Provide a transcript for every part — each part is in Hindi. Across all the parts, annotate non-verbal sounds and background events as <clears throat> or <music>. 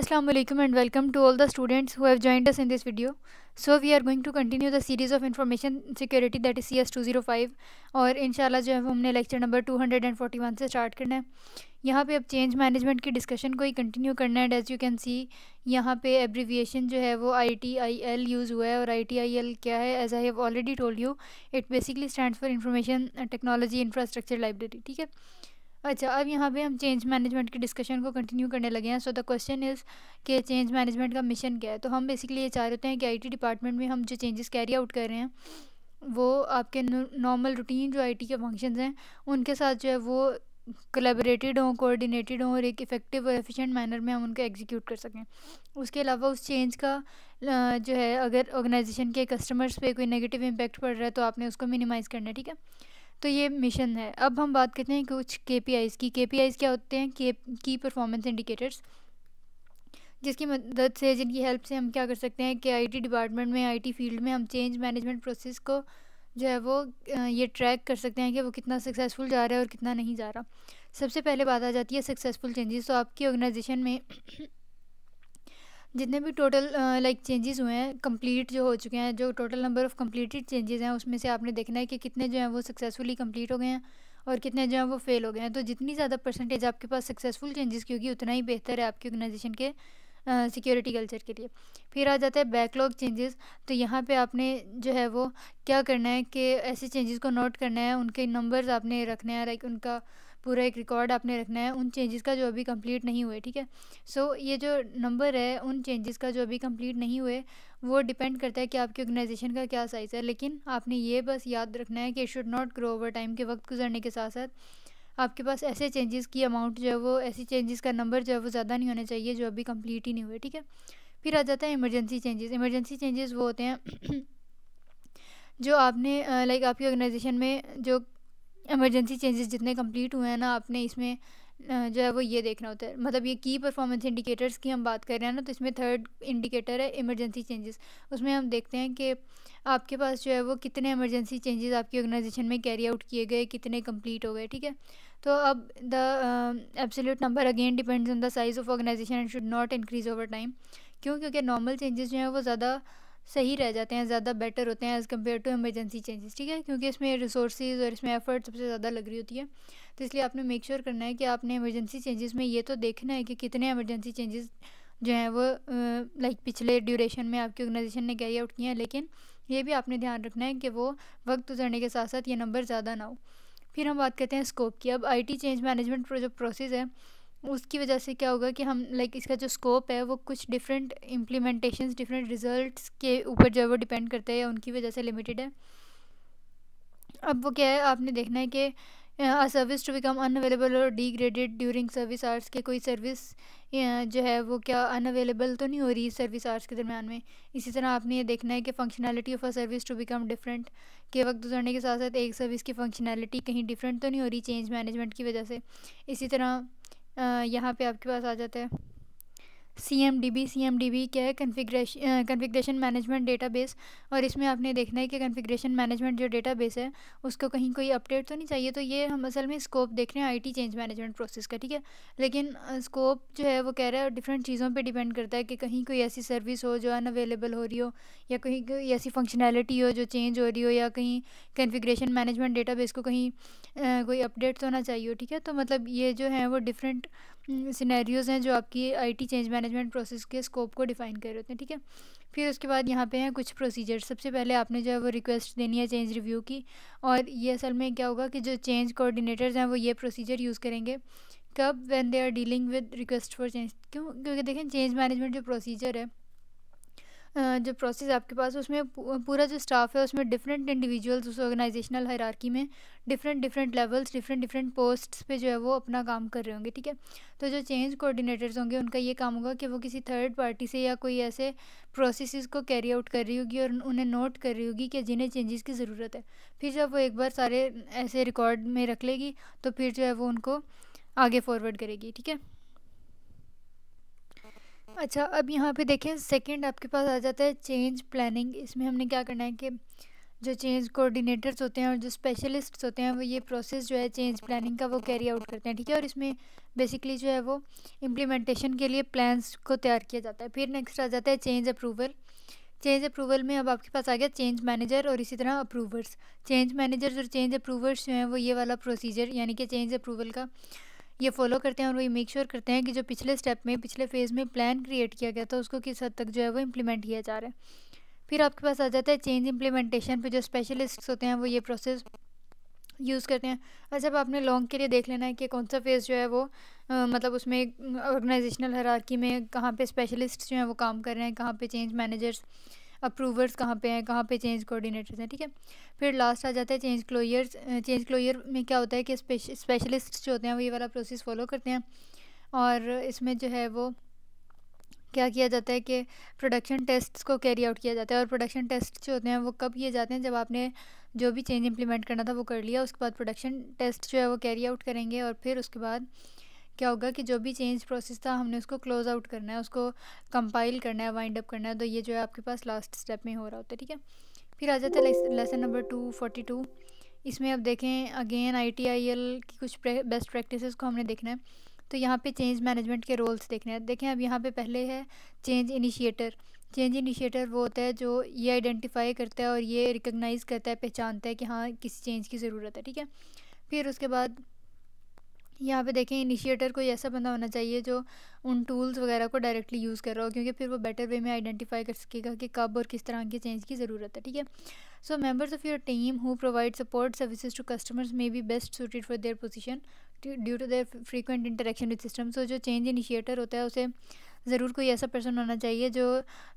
Assalamu alaikum and welcome to all the students in this video so we are going to continue the series of information security series is C S two zero five और इंशाल्लाह जो है हमने लेक्चर नंबर 241 से स्टार्ट करना है यहाँ पे अब चेंज मैनेजमेंट की डिस्कशन को ही कंटिन्यू करना है एज़ यू कैन सी यहाँ पे एब्रीविएशन जो है वो I T I L use हुआ है और आई टी आई एल क्या है as I have already told you it basically stand for information technology infrastructure library ठीक है अच्छा अब यहाँ पे हम चेंज मैनेजमेंट की डिस्कशन को कंटिन्यू करने लगे हैं सो द क्वेश्चन इज़ कि चेंज मैनेजमेंट का मिशन क्या है तो हम बेसिकली ये चाह रहे हैं कि आईटी डिपार्टमेंट में हम जो चेंजेस कैरी आउट कर रहे हैं वो आपके नॉर्मल रूटीन जो आईटी के फंक्शंस हैं उनके साथ जो है वो कलेबरेटेड हों कोऑर्डिनेटेड हों और एक इफ़ेक्टिव और एफिशिएंट मैनर में हम उनको एग्जीक्यूट कर सकें उसके अलावा उस चेंज का जो है अगर ऑर्गेनाइजेशन के कस्टमर्स पे कोई नेगेटिव इम्पैक्ट पड़ रहा है तो आपने उसको मिनिमाइज़ करना है ठीक है तो ये मिशन है अब हम बात करते हैं कुछ के की के क्या होते हैं के की परफॉर्मेंस इंडिकेटर्स जिसकी मदद से जिनकी हेल्प से हम क्या कर सकते हैं कि आईटी डिपार्टमेंट में आईटी फील्ड में हम चेंज मैनेजमेंट प्रोसेस को जो है वो ये ट्रैक कर सकते हैं कि वो कितना सक्सेसफुल जा रहा है और कितना नहीं जा रहा सबसे पहले बात आ जाती है सक्सेसफुल चेंजेस तो आपकी ऑर्गेनाइजेशन में जितने भी टोटल लाइक चेंजेस हुए हैं कंप्लीट जो हो चुके हैं जो total number of completed changes हैं उसमें से आपने देखना है कि कितने जो हैं वो सक्सेसफुली कंप्लीट हो गए हैं और कितने जो हैं वो फेल हो गए हैं तो जितनी ज़्यादा परसेंटेज आपके पास सक्सेसफुल चेंजेस की होगी उतना ही बेहतर है आपकी ऑर्गेनाइजेशन के सिक्योरिटी uh, कल्चर के लिए फिर आ जाता है बैकलॉग चेंजेस तो यहाँ पे आपने जो है वो क्या करना है कि ऐसे चेंजेस को नोट करना है उनके नंबर्स आपने रखने हैं लाइक उनका पूरा एक रिकॉर्ड आपने रखना है उन चेंजेस का जो अभी कंप्लीट नहीं हुए ठीक है सो so, ये जो नंबर है उन चेंजेस का जो अभी कंप्लीट नहीं हुए वो डिपेंड करता है कि आपकी ऑर्गेनाइजेशन का क्या साइज़ है लेकिन आपने ये बस याद रखना है कि should not grow over time के वक्त गुजरने के साथ साथ आपके पास ऐसे चेंजेस की अमाउंट जो है वो ऐसे चेंजेस का नंबर जो है वो ज़्यादा नहीं होना चाहिए जो अभी कंप्लीट ही नहीं हुए ठीक है फिर आ जाता है इमरजेंसी चेंजेस इमरजेंसी चेंजेस वो होते हैं <clears throat> जो आपने लाइक आपकी ऑर्गेनाइजेशन में जो इमरजेंसी चेंजेस जितने कंप्लीट हुए हैं ना आपने इसमें जो है वो ये देखना होता है मतलब ये की परफॉर्मेंस इंडिकेटर्स की हम बात कर रहे हैं ना तो इसमें थर्ड इंडिकेटर है इमरजेंसी चेंजेस उसमें हम देखते हैं कि आपके पास जो है वो कितने इमरजेंसी चेंजेस आपकी ऑर्गेनाइजेशन में कैरी आउट किए गए कितने कंप्लीट हो गए ठीक है तो अब the absolute number again depends on the size of organization and should not increase over time क्यों क्योंकि नॉर्मल चेंजेस जो हैं वो ज़्यादा सही रह जाते हैं ज़्यादा बेटर होते हैं as compare to emergency changes ठीक है क्योंकि इसमें रिसोर्स और इसमें एफर्ट सबसे ज़्यादा लग रही होती है तो इसलिए आपने मेक श्योर sure करना है कि आपने एमरजेंसी चेंजेस में ये तो देखना है कि कितने एमरजेंसी चेंजेस जो हैं वो लाइक पिछले ड्यूरेशन में आपकी ऑर्गेनाइजेशन ने कैरी आउट किए हैं लेकिन ये भी आपने ध्यान रखना है कि वो वक्त गुजरने के साथ साथ ये नंबर ज़्यादा ना हो फिर हम बात करते हैं स्कोप की अब आईटी चेंज मैनेजमेंट जो प्रोसेस है उसकी वजह से क्या होगा कि हम लाइक इसका जो स्कोप है वो कुछ डिफरेंट इम्प्लीमेंटेशन डिफरेंट रिज़ल्ट के ऊपर जो है वो डिपेंड करता है या उनकी वजह से लिमिटेड है अब वो क्या है आपने देखना है कि a service to become unavailable और डिग्रेडेड ड्यूरिंग सर्विस आर्स के कोई सर्विस जो है वो क्या अनअवेलेबल तो नहीं हो रही सर्विस आर्स के दरमियान में इसी तरह आपने ये देखना है कि functionality of a service to become different के वक्त गुजरने के साथ साथ एक सर्विस की फंक्शनैलिटी कहीं डिफरेंट तो नहीं हो रही चेंज मैनेजमेंट की वजह से इसी तरह यहाँ पे आपके पास आ जाते हैं C M D B C M D B क्या है configuration configuration management database और इसमें आपने देखना है कि कन्फिग्रेशन मैनेजमेंट जो डेटा बेस है उसको कहीं कोई अपडेट तो नहीं चाहिए तो ये हम असल में स्कोप देख रहे हैं I T change management process का ठीक है लेकिन स्कोप जो है वो कह रहा है डिफरेंट चीज़ों पर डिपेंड करता है कि कहीं कोई ऐसी सर्विस हो जो अनअवेलेबल हो रही हो या कहीं कोई ऐसी फंक्शनैलिटी हो जो चेंज हो रही हो या कहीं कन्फिग्रेशन मैनेजमेंट डेटा बेस को कहीं कोई अपडेट तो होना चाहिए ठीक है तो मतलब ये जो है वो डिफरेंट सिनेरियोज़ हम्म, हैं जो आपकी आईटी चेंज मैनेजमेंट प्रोसेस के स्कोप को डिफाइन कर रहे होते हैं ठीक है फिर उसके बाद यहाँ पे हैं कुछ प्रोसीजर सबसे पहले आपने जो है वो रिक्वेस्ट देनी है चेंज रिव्यू की और ये असल में क्या होगा कि जो चेंज कोऑर्डिनेटर्स हैं वो ये प्रोसीजर यूज़ करेंगे कब when they are dealing with request for change क्यों क्योंकि देखें चेंज मैनेजमेंट जो प्रोसीजर है जो प्रोसेस आपके पास उसमें पूरा जो स्टाफ है उसमें डिफरेंट इंडिविजुअल्स उस ऑर्गेनाइजेशनल हरारकी में different different levels different different posts पे जो है वो अपना काम कर रहे होंगे ठीक है तो जो चेंज कोऑर्डिनेटर्स होंगे उनका ये काम होगा कि वो किसी थर्ड पार्टी से या कोई ऐसे प्रोसेस को कैरी आउट कर रही होगी और उन्हें नोट कर रही होगी कि जिन्हें चेंजेस की ज़रूरत है फिर जब वो एक बार सारे ऐसे रिकॉर्ड में रख लेगी तो फिर जो है वो उनको आगे फॉरवर्ड करेगी ठीक है अच्छा अब यहाँ पे देखें सेकंड आपके पास आ जाता है चेंज प्लानिंग इसमें हमने क्या करना है कि जो चेंज कोऑर्डिनेटर्स होते हैं और जो स्पेशलिस्ट होते हैं वो ये प्रोसेस जो है चेंज प्लानिंग का वो कैरी आउट करते हैं ठीक है और इसमें बेसिकली जो है वो इम्प्लीमेंटेशन के लिए प्लान्स को तैयार किया जाता है फिर नेक्स्ट आ जाता है चेंज अप्रूवल चेंज अप्रूवल में अब आपके पास आ गया चेंज मैनेजर और इसी तरह अप्रूवर्स चेंज मैनेजर और चेंज अप्रूवर्स जो हैं वो ये वाला प्रोसीजर यानी कि चेंज अप्रूवल का ये फॉलो करते हैं और वही मेक श्योर करते हैं कि जो पिछले स्टेप में पिछले फेज़ में प्लान क्रिएट किया गया था उसको किस हद तक जो है वो इम्प्लीमेंट किया जा रहा है फिर आपके पास आ जाता है चेंज इम्प्लीमेंटेशन पर जो स्पेशलिस्ट होते हैं वो ये प्रोसेस यूज़ करते हैं अच्छा अब आपने लॉन्ग के लिए देख लेना है कि कौन सा फेज़ जो है वो आ, मतलब उसमें ऑर्गेनाइजेशनल हरारकी में कहाँ पे स्पेशलिस्ट जो हैं वो काम कर रहे हैं कहाँ पे चेंज मैनेजर्स अप्रूवर्स कहाँ पे हैं कहाँ पे चेंज कोऑर्डिनेटर्स हैं ठीक है फिर लास्ट आ जाता है चेंज क्लोयर्स चेंज क्लोयर में क्या होता है कि स्पेशलिस्ट जो होते हैं वो ये वाला प्रोसेस फॉलो करते हैं और इसमें जो है वो क्या किया जाता है कि प्रोडक्शन टेस्ट्स को कैरी आउट किया जाता है और प्रोडक्शन टेस्ट जो होते हैं वो कब किए जाते हैं जब आपने जो भी चेंज इंप्लीमेंट करना था वो कर लिया उसके बाद प्रोडक्शन टेस्ट जो है वो कैरी आउट करेंगे और फिर उसके बाद क्या होगा कि जो भी चेंज प्रोसेस था हमने उसको क्लोज़ आउट करना है उसको कंपाइल करना है वाइंड अप करना है तो ये जो है आपके पास लास्ट स्टेप में हो रहा होता है ठीक है फिर आ जाता है lesson number two forty two इसमें अब देखें again I T I L की कुछ बेस्ट प्रैक्टिसेस को हमने देखना है तो यहाँ पे चेंज मैनेजमेंट के रोल्स देखने हैं देखें अब यहाँ पे पहले है चेंज इनिशिएटर चेंज इनिशिएटर वो होता है जो ये आइडेंटिफाई करता है और ये रिकॉग्नाइज करता है पहचानता है कि हाँ किसी चेंज की ज़रूरत है ठीक है फिर उसके बाद यहाँ पे देखें इनिशिएटर कोई ऐसा बंदा होना चाहिए जो उन टूल्स वगैरह को डायरेक्टली यूज़ कर रहा हो क्योंकि फिर वो बेटर वे में आइडेंटिफाई कर सकेगा कि कब और किस तरह की चेंज की ज़रूरत है ठीक है so members of your team who provide support services to customers may be best suited for their position due to their frequent interaction with system so जो चेंज इनिशिएटर होता है उसे ज़रूर कोई ऐसा पर्सन होना चाहिए जो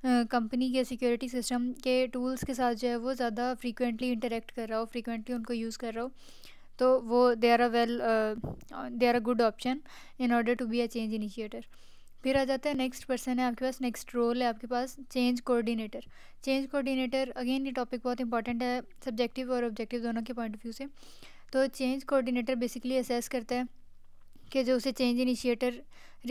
कंपनी के सिक्योरिटी सिस्टम के टूल्स के साथ जो है वो ज़्यादा फ्रीकुंटली इंटरेक्ट कर रहा हो फ्रीकुंटली उनको यूज़ कर रहा हो तो वो they are a well they are a good option in order to be a change initiator फिर आ जाता है नेक्स्ट पर्सन है आपके पास नेक्स्ट रोल है आपके पास change coordinator change coordinator again ये टॉपिक बहुत इंपॉर्टेंट है सब्जेक्टिव और ऑब्जेक्टिव दोनों के पॉइंट ऑफ व्यू से तो चेंज कोऑर्डिनेटर बेसिकली असेस करता है कि जो उसे चेंज इनिशिएटर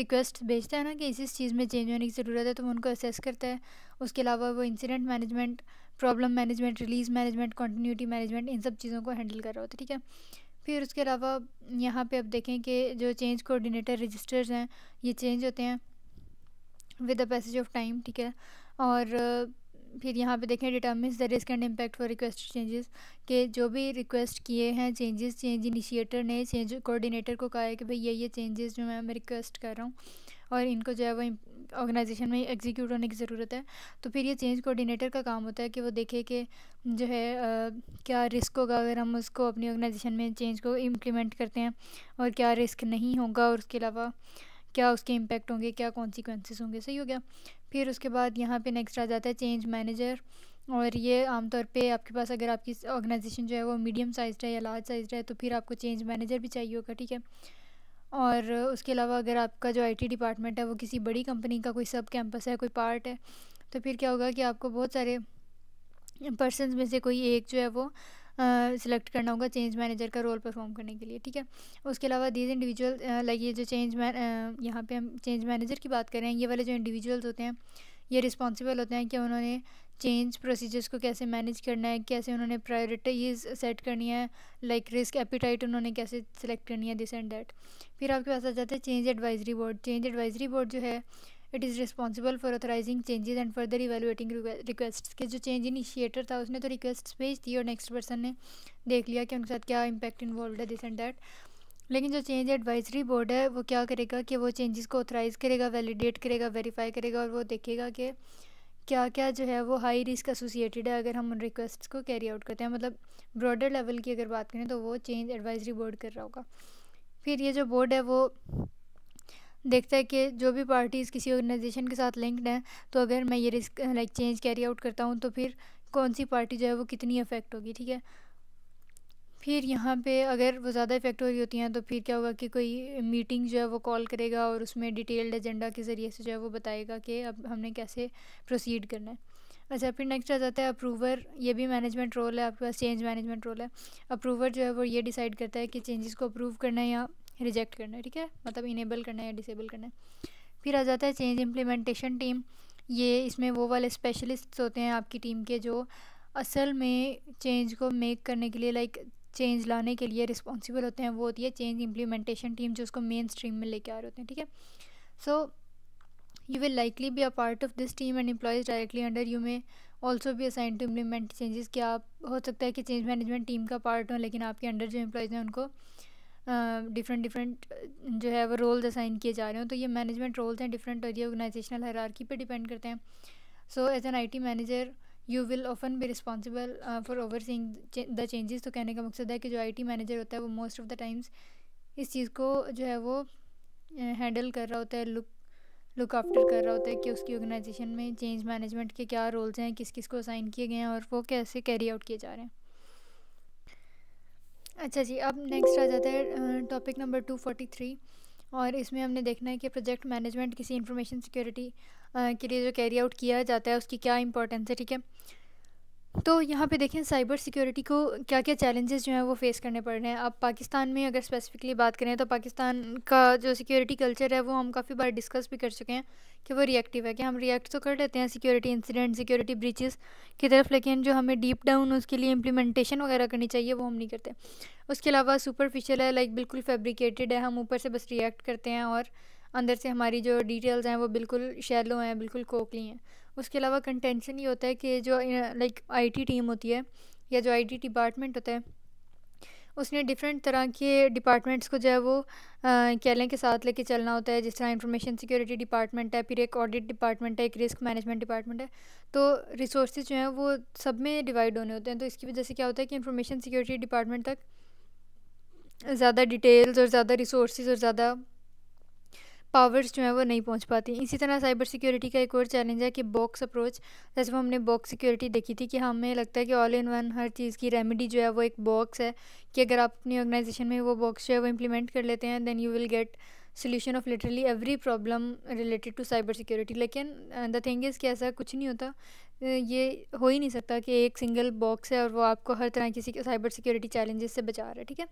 रिक्वेस्ट भेजता है ना कि इस इस चीज़ में चेंज होने की ज़रूरत है तो वो उनको असेस करता है उसके अलावा वो incident management problem management release management continuity management इन सब चीज़ों को हैंडल कर रहा होता है ठीक है फिर उसके अलावा यहाँ पे आप देखें कि जो चेंज कोऑर्डिनेटर रजिस्टर्स हैं ये चेंज होते हैं with the passage of time ठीक है और फिर यहाँ पे देखें determines the risk and impact for request changes के जो भी रिक्वेस्ट किए हैं चेंजेस चेंज इनिशिएटर ने चेंज कोऑर्डिनेटर को कहा है कि भाई ये ये चेंजेस जो मैं मैं रिक्वेस्ट कर रहा हूँ और इनको जो है वो ऑर्गेनाइजेशन में एग्जीक्यूट होने की ज़रूरत है तो फिर ये चेंज कोऑर्डिनेटर का काम होता है कि वो देखे कि जो है आ, क्या रिस्क होगा अगर हम उसको अपनी ऑर्गेनाइजेशन में चेंज को इम्प्लीमेंट करते हैं और क्या रिस्क नहीं होगा और उसके अलावा क्या उसके इम्पैक्ट होंगे क्या कॉन्सिक्वेंसेस होंगे सही हो गया फिर उसके बाद यहाँ पे नेक्स्ट आ जाता है चेंज मैनेजर और ये आमतौर पे आपके पास अगर आपकी ऑर्गेनाइजेशन जो है वो मीडियम साइज़ है या लार्ज साइज़ है तो फिर आपको चेंज मैनेजर भी चाहिए होगा ठीक है और उसके अलावा अगर आपका जो आईटी डिपार्टमेंट है वो किसी बड़ी कंपनी का कोई सब कैंपस है कोई पार्ट है तो फिर क्या होगा कि आपको बहुत सारे पर्सन में से कोई एक जो है वो सिलेक्ट करना होगा चेंज मैनेजर का रोल परफॉर्म करने के लिए ठीक है उसके अलावा दीज इंडिविजुअल लाइक ये जो चेंज मैन यहाँ पे हम चेंज मैनेजर की बात कर रहे हैं ये वाले जो इंडिविजुअल्स होते हैं ये रिस्पॉन्सिबल होते हैं कि उन्होंने चेंज प्रोसीजर्स को कैसे मैनेज करना है कैसे उन्होंने प्रायोरिटीज सेट करनी है लाइक रिस्क एपिटाइट उन्होंने कैसे सेलेक्ट करनी है दिस एंड दैट फिर आपके पास आ जाता है change advisory board change advisory board जो है it is responsible for authorizing changes and further evaluating request के जो चेंज इनिशिएटर था उसने तो रिक्वेस्ट भेज दी और नेक्स्ट पर्सन ने देख लिया कि उनके साथ क्या इम्पैक्ट इन्वॉल्व है दिस एंड दैट लेकिन जो चेंज एडवाइजरी बोर्ड है वो क्या करेगा कि वो चेंजेस को ऑथराइज़ करेगा वैलिडेट करेगा वेरीफाई करेगा और वो देखेगा कि क्या क्या जो है वो हाई रिस्क एसोसिएटेड है अगर हम उन रिक्वेस्ट्स को कैरी आउट करते हैं मतलब ब्रॉडर लेवल की अगर बात करें तो वो चेंज एडवाइजरी बोर्ड कर रहा होगा फिर ये जो बोर्ड है वो देखता है कि जो भी पार्टीज़ किसी ऑर्गेनाइजेशन के साथ लिंक्ड हैं तो अगर मैं ये risk like change carry out करता हूँ तो फिर कौन सी पार्टी जो है वो कितनी अफेक्ट होगी ठीक है फिर यहाँ पे अगर वो ज़्यादा इफेक्ट हो रही होती हैं तो फिर क्या होगा कि कोई मीटिंग जो है वो कॉल करेगा और उसमें डिटेल्ड एजेंडा के ज़रिए से जो है वो बताएगा कि अब हमने कैसे प्रोसीड करना है अच्छा फिर नेक्स्ट आ जाता है अप्रूवर ये भी मैनेजमेंट रोल है आपके पास चेंज मैनेजमेंट रोल है अप्रूवर जो है वो ये डिसाइड करता है कि चेंजेस को अप्रूव करना है या रिजेक्ट करना है ठीक है मतलब इनेबल करना है या डिसेबल करना है फिर आ जाता है चेंज इम्प्लीमेंटेशन टीम ये इसमें वो वाले स्पेशलिस्ट होते हैं आपकी टीम के जो असल में चेंज को मेक करने के लिए लाइक चेंज लाने के लिए रिस्पॉन्सिबल होते हैं वो होती है चेंज इम्प्लीमेंटेशन टीम जो उसको मेन स्ट्रीम में लेके आ रहे होते हैं ठीक है so you will likely be a part of this team and employees directly under you may also be assign to implement changes क्या आप हो सकता है कि चेंज मैनेजमेंट टीम का पार्ट हो लेकिन आपके अंडर जो एम्प्लॉयज़ हैं उनको डिफरेंट uh, डिफरेंट जो है वो रोल्स असाइन किए जा रहे हो तो ये मैनेजमेंट रोल्स हैं डिफरेंट और ये ऑर्गेनाइजेशनल हरारकी पर डिपेंड करते हैं so as an I T manager you will often be responsible for overseeing the changes तो कहने का मकसद है कि जो आई टी मैनेजर होता है वो मोस्ट ऑफ द टाइम्स इस चीज़ को जो है वो हैंडल कर रहा होता है लुक लुक आफ्टर कर रहा होता है कि उसकी ऑर्गेनाइजेशन में चेंज मैनेजमेंट के क्या रोल्स हैं किस किस को असाइन किए गए हैं और वो कैसे कैरी आउट किए जा रहे हैं अच्छा जी अब नेक्स्ट आ जाता है topic number two forty three और इसमें हमने देखना है कि प्रोजेक्ट मैनेजमेंट किसी इंफॉर्मेशन सिक्योरिटी के लिए जो कैरी आउट किया जाता है उसकी क्या इंपॉर्टेंस है ठीक है तो यहाँ पे देखें साइबर सिक्योरिटी को क्या क्या चैलेंजेस जो हैं वो फेस करने पड़ रहे हैं अब पाकिस्तान में अगर स्पेसिफिकली बात करें तो पाकिस्तान का जो सिक्योरिटी कल्चर है वो हम काफ़ी बार डिस्कस भी कर चुके हैं कि वो रिएक्टिव है कि हम रिएक्ट तो कर लेते हैं सिक्योरिटी इंसिडेंट सिक्योरिटी ब्रीचेस की तरफ लेकिन जो हमें डीप डाउन उसके लिए इम्प्लीमेंटेशन वगैरह करनी चाहिए वो हम नहीं करते उसके अलावा सुपरफिशल है लाइक बिल्कुल फेब्रिकेटेड है हम ऊपर से बस रिएक्ट करते हैं और अंदर से हमारी जो डिटेल्स हैं वो बिल्कुल शैलो हैं बिल्कुल कोकली हैं उसके अलावा कंटेंशन ये होता है कि जो लाइक आईटी टीम होती है या जो आईटी डिपार्टमेंट होता है उसने डिफरेंट तरह के डिपार्टमेंट्स को जो है वो कह लें के साथ लेके चलना होता है जिस तरह इंफॉर्मेशन सिक्योरिटी डिपार्टमेंट है फिर एक ऑडिट डिपार्टमेंट है एक रिस्क मैनेजमेंट डिपार्टमेंट है तो रिसोर्स जो हैं वो सब में डिवाइड होने होते हैं तो इसकी वजह से क्या होता है कि इंफॉर्मेशन सिक्योरिटी डिपार्टमेंट तक ज़्यादा डिटेल्स और ज़्यादा रिसोर्स और ज़्यादा पावर्स जो है वो नहीं पहुंच पाती इसी तरह साइबर सिक्योरिटी का एक और चैलेंज है कि बॉक्स अप्रोच जैसे वो हमने बॉक्स सिक्योरिटी देखी थी कि हमें लगता है कि ऑल इन वन हर चीज़ की रेमेडी जो है वो एक बॉक्स है कि अगर आप अपनी ऑर्गेनाइजेशन में वो बॉक्स जो है वो इम्प्लीमेंट कर लेते हैं then you will get solution of literally every problem related to cyber security लेकिन द थिंग इज़ कि ऐसा कुछ नहीं होता ये हो ही नहीं सकता कि एक सिंगल बॉक्स है और वो आपको हर तरह की साइबर सिक्योरिटी चैलेंजेस से बचा रहा है ठीक है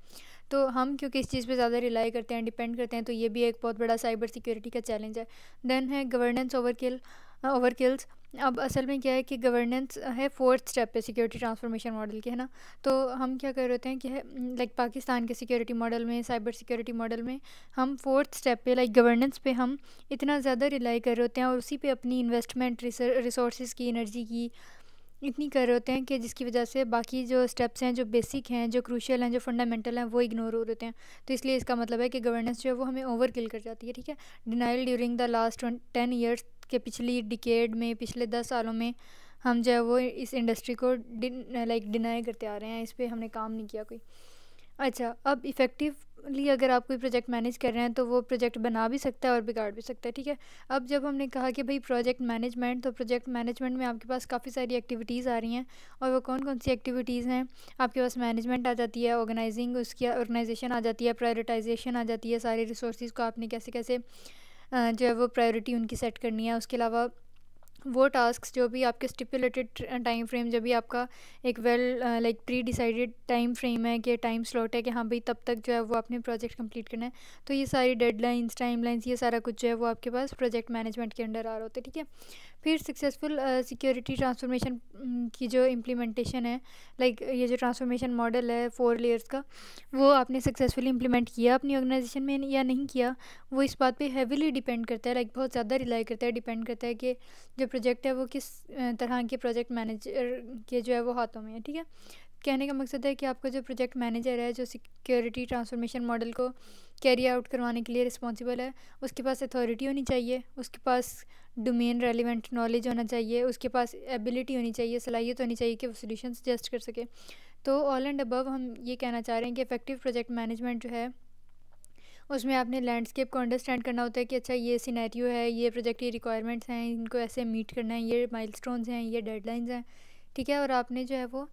तो हम क्योंकि इस चीज़ पे ज़्यादा रिलाई करते हैं डिपेंड करते हैं तो ये भी एक बहुत बड़ा साइबर सिक्योरिटी का चैलेंज है देन है गवर्नेंस ओवरकिल ओवर हाँ, किल्स अब असल में क्या है कि गवर्नेंस है फोर्थ स्टेप पे सिक्योरिटी ट्रांसफॉर्मेशन मॉडल के है ना तो हम क्या कर रहे हैं कि है लाइक पाकिस्तान के सिक्योरिटी मॉडल में साइबर सिक्योरिटी मॉडल में हम फोर्थ स्टेप पे लाइक गवर्नेंस पे हम इतना ज़्यादा रिलाई कर रहे हैं और उसी पे अपनी इन्वेस्टमेंट रिसोर्स की एनर्जी की इतनी कर रहे हैं कि जिसकी वजह से बाकी जो स्टेप्स हैं जो बेसिक हैं जो क्रूशियल हैं जो फंडामेंटल हैं वो इग्नोर हो रहे हैं तो इसलिए इसका मतलब है कि गवर्नेंस जो है वो हमें ओवर किल कर जाती है ठीक है denial during the last ten years के पिछली डिकेड में पिछले दस सालों में हम जो है वो इस इंडस्ट्री को लाइक डिनाई करते आ रहे हैं इस पर हमने काम नहीं किया कोई अच्छा अब इफ़ेक्टिवली अगर आप कोई प्रोजेक्ट मैनेज कर रहे हैं तो वो प्रोजेक्ट बना भी सकता है और बिगाड़ भी सकता है ठीक है अब जब हमने कहा कि भाई प्रोजेक्ट मैनेजमेंट तो प्रोजेक्ट मैनेजमेंट में आपके पास काफ़ी सारी एक्टिविटीज़ आ रही हैं और वो कौन कौन सी एक्टिविटीज़ हैं आपके पास मैनेजमेंट आ जाती है ऑर्गेनाइजिंग उसकी ऑर्गेनाइजेशन आ जाती है प्रायोरिटाइजेशन आ जाती है सारे रिसोर्स को आपने कैसे कैसे जो है वो प्रायोरिटी उनकी सेट करनी है उसके अलावा वो टास्क जो भी आपके स्टिपुलेटेड टाइम फ्रेम जब भी आपका एक well like pre decided time frame है कि टाइम स्लॉट है कि हाँ भाई तब तक जो है वो आपने प्रोजेक्ट कंप्लीट करना है तो ये सारी डेडलाइंस टाइमलाइंस ये सारा कुछ जो है वो आपके पास प्रोजेक्ट मैनेजमेंट के अंडर आ रहा होता है ठीक है फिर सक्सेसफुल सिक्योरिटी ट्रांसफॉर्मेशन की जो इम्प्लीमेंटेशन है लाइक like, ये जो ट्रांसफॉर्मेशन मॉडल है फोर लेयर्स का वो आपने सक्सेसफुली इम्प्लीमेंट किया अपनी ऑर्गेनाइजेशन में या नहीं किया वो इस बात पे हैविली डिपेंड करता है लाइक like, बहुत ज़्यादा रिलाई करता है डिपेंड करता है कि जो प्रोजेक्ट है वो किस uh, तरह के प्रोजेक्ट मैनेजर के जो है वो हाथों में है ठीक है कहने का मकसद है कि आपका जो प्रोजेक्ट मैनेजर है जो सिक्योरिटी ट्रांसफॉर्मेशन मॉडल को कैरी आउट करवाने के लिए रिस्पॉन्सिबल है उसके पास अथॉरिटी होनी चाहिए उसके पास डोमेन रेलिवेंट नॉलेज होना चाहिए उसके पास एबिलिटी होनी चाहिए सलाहियत होनी चाहिए कि वो सोल्यूशन सजेस्ट कर सके तो ऑल एंड अबव हम ये कहना चाह रहे हैं कि इफेक्टिव प्रोजेक्ट मैनेजमेंट जो है उसमें आपने लैंडस्केप को अंडरस्टैंड करना होता है कि अच्छा ये सीनैरियो है ये प्रोजेक्ट की रिक्वायरमेंट्स हैं इनको ऐसे मीट करना है ये माइल हैं ये डेडलाइंस हैं ठीक है और आपने जो है वो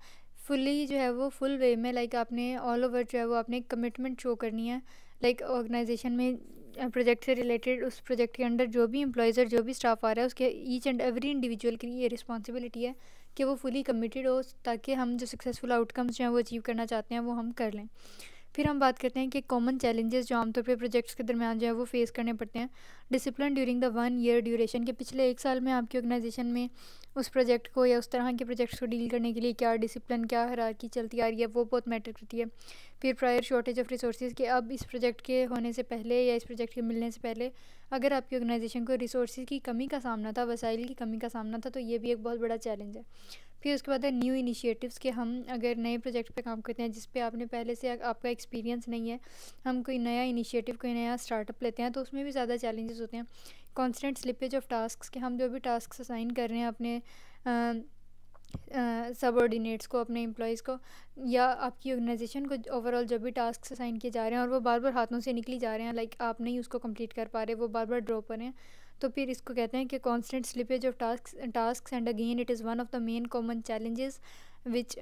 फुली जो है वो फुल वे में लाइक आपने ऑल ओवर जो है वो आपने कमिटमेंट शो करनी है लाइक ऑर्गेनाइजेशन में प्रोजेक्ट से रिलेटेड उस प्रोजेक्ट के अंडर जो भी एम्प्लॉयज़ और जो भी स्टाफ आ रहा है उसके ईच एंड एवरी इंडिविजुअल की ये रिस्पॉन्सिबिलिटी है कि वो फुली कमिटेड हो ताकि हम जो सक्सेसफुल आउटकम्स जो हैं वो अचीव करना चाहते हैं वो हम कर लें फिर हम बात करते हैं कि कॉमन चैलेंजेस जो आमतौर पर प्रोजेक्ट्स के दरमियान जो है वो फेस करने पड़ते हैं discipline during the one year duration के पिछले एक साल में आपकी ऑर्गेनाइजेशन में उस प्रोजेक्ट को या उस तरह के प्रोजेक्ट्स को डील करने के लिए क्या डिसिप्लिन क्या की चलती आ रही है वो बहुत मैटर करती है फिर प्रायर शॉर्टेज ऑफ रिसोर्स के अब इस प्रोजेक्ट के होने से पहले या इस प्रोजेक्ट के मिलने से पहले अगर आपकी ऑर्गेनाइजेशन को रिसोर्स की कमी का सामना था वसाइल की कमी का सामना था तो ये भी एक बहुत बड़ा चैलेंज है फिर उसके बाद है न्यू इनिशिएटिव्स के हम अगर नए प्रोजेक्ट पे काम करते हैं जिस पे आपने पहले से आपका एक्सपीरियंस नहीं है हम कोई नया इनिशिएटिव कोई नया स्टार्टअप लेते हैं तो उसमें भी ज़्यादा चैलेंजेस होते हैं कॉन्स्टेंट स्लिपेज ऑफ टास्क के हम जो भी टास्क असाइन कर रहे हैं अपने सब ऑर्डिनेट्स को अपने एम्प्लॉयज़ को या आपकी ऑर्गेनाइजेशन को ओवरऑल जब भी टास्क असाइन किए जा रहे हैं और वो बार बार हाथों से निकली जा रहे हैं लाइक आप नहीं उसको कंप्लीट कर पा रहे वो बार बार ड्रॉप कर रहे हैं तो फिर इसको कहते हैं कि constant slippage of task task and again it is one of the main common challenges which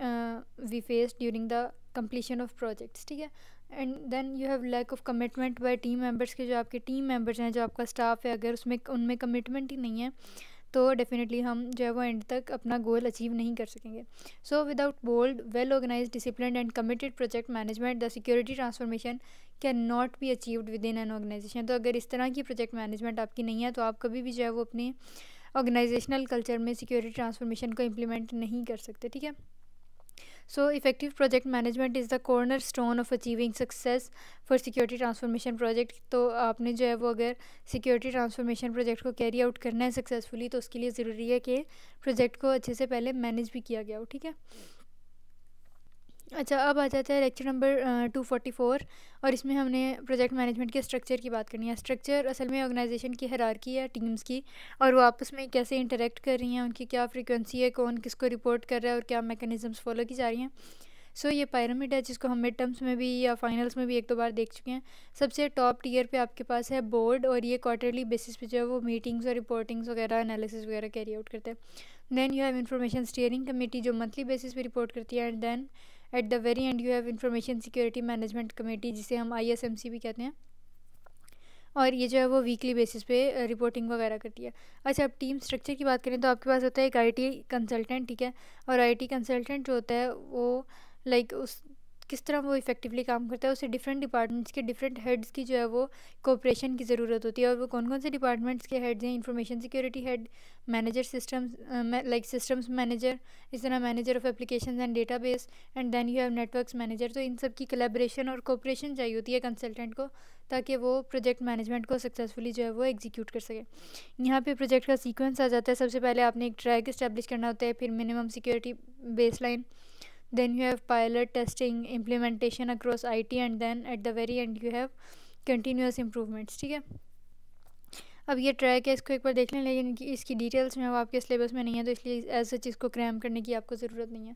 we face during the completion of projects ठीक है and then you have lack of commitment by team members के जो आपके टीम मेम्बर्स हैं जो आपका स्टाफ है अगर उसमें उनमें कमिटमेंट ही नहीं है तो डेफिनेटली हम जो है वो एंड तक अपना गोल अचीव नहीं कर सकेंगे so without bold well organize discipline and committed project management the security transformation cannot be achieved within an organization तो अगर इस तरह की प्रोजेक्ट मैनेजमेंट आपकी नहीं है तो आप कभी भी जो है वो अपने ऑर्गेनाइजेशनल कल्चर में सिक्योरिटी ट्रांसफॉर्मेशन को इम्प्लीमेंट नहीं कर सकते ठीक है So, effective project management is the cornerstone of achieving success for security transformation project. तो आपने जो है वो अगर security transformation project को carry out करना है successfully तो उसके लिए ज़रूरी है कि project को अच्छे से पहले manage भी किया गया हो ठीक है अच्छा अब आ जाता है lecture number two forty four और इसमें हमने प्रोजेक्ट मैनेजमेंट के स्ट्रक्चर की बात करनी है स्ट्रक्चर असल में ऑर्गेनाइजेशन की हरारकी है टीम्स की और वो आपस में कैसे इंटरेक्ट कर रही हैं उनकी क्या फ्रीक्वेंसी है कौन किसको रिपोर्ट कर रहा है और क्या मैकेनिज़म्स फॉलो की जा रही हैं सो so, ये पैरामिड है जिसको हम मिड टर्म्स में भी या फाइनल्स में भी एक दो बार देख चुके हैं सबसे टॉप टीयर पे आपके पास है बोर्ड और ये क्वार्टरली बेसिस पे जो है वो मीटिंग्स और रिपोर्टिंग्स वगैरह एनालिसिस वगैरह कैरी आउट करते हैं then you have information steering committee जो मंथली बेसिस पे रिपोर्ट करती है and then at the very end you have information security management committee जिसे हम आई भी कहते हैं और ये जो है वो वीकली बेसिस पे रिपोर्टिंग वगैरह करती है अच्छा अब टीम स्ट्रक्चर की बात करें तो आपके पास होता है एक आईटी कंसल्टेंट ठीक है और आईटी कंसल्टेंट जो होता है वो लाइक उस किस तरह वो इफेक्टिवली काम करता है उसे डिफरेंट डिपार्टमेंट्स के डिफरेंट हेड्स की जो है वो कोऑपरेशन की ज़रूरत होती है और वो कौन कौन से डिपार्टमेंट्स के हेड्स हैं information security head manager systems like systems manager इस तरह manager of application and database and then you have network manager तो इन सब की कलेब्रेशन और कोऑपरेशन चाहिए होती है कंसल्टेंट को ताकि वो प्रोजेक्ट मैनेजमेंट को सक्सेसफुली जो है वो एग्जीक्यूट कर सके यहाँ पे प्रोजेक्ट का सीक्वेंस आ जाता है सबसे पहले आपने एक ट्रैक इस्टेब्लिश करना होता है फिर minimum security baseline then you have pilot testing implementation across IT and then at the very end you have continuous improvements ठीक है अब ये ट्रैक है इसको एक बार देख लें लेकिन इसकी डिटेल्स में आपके सिलेबस में नहीं है तो इसलिए एज सच इसको क्रैम करने की आपको ज़रूरत नहीं है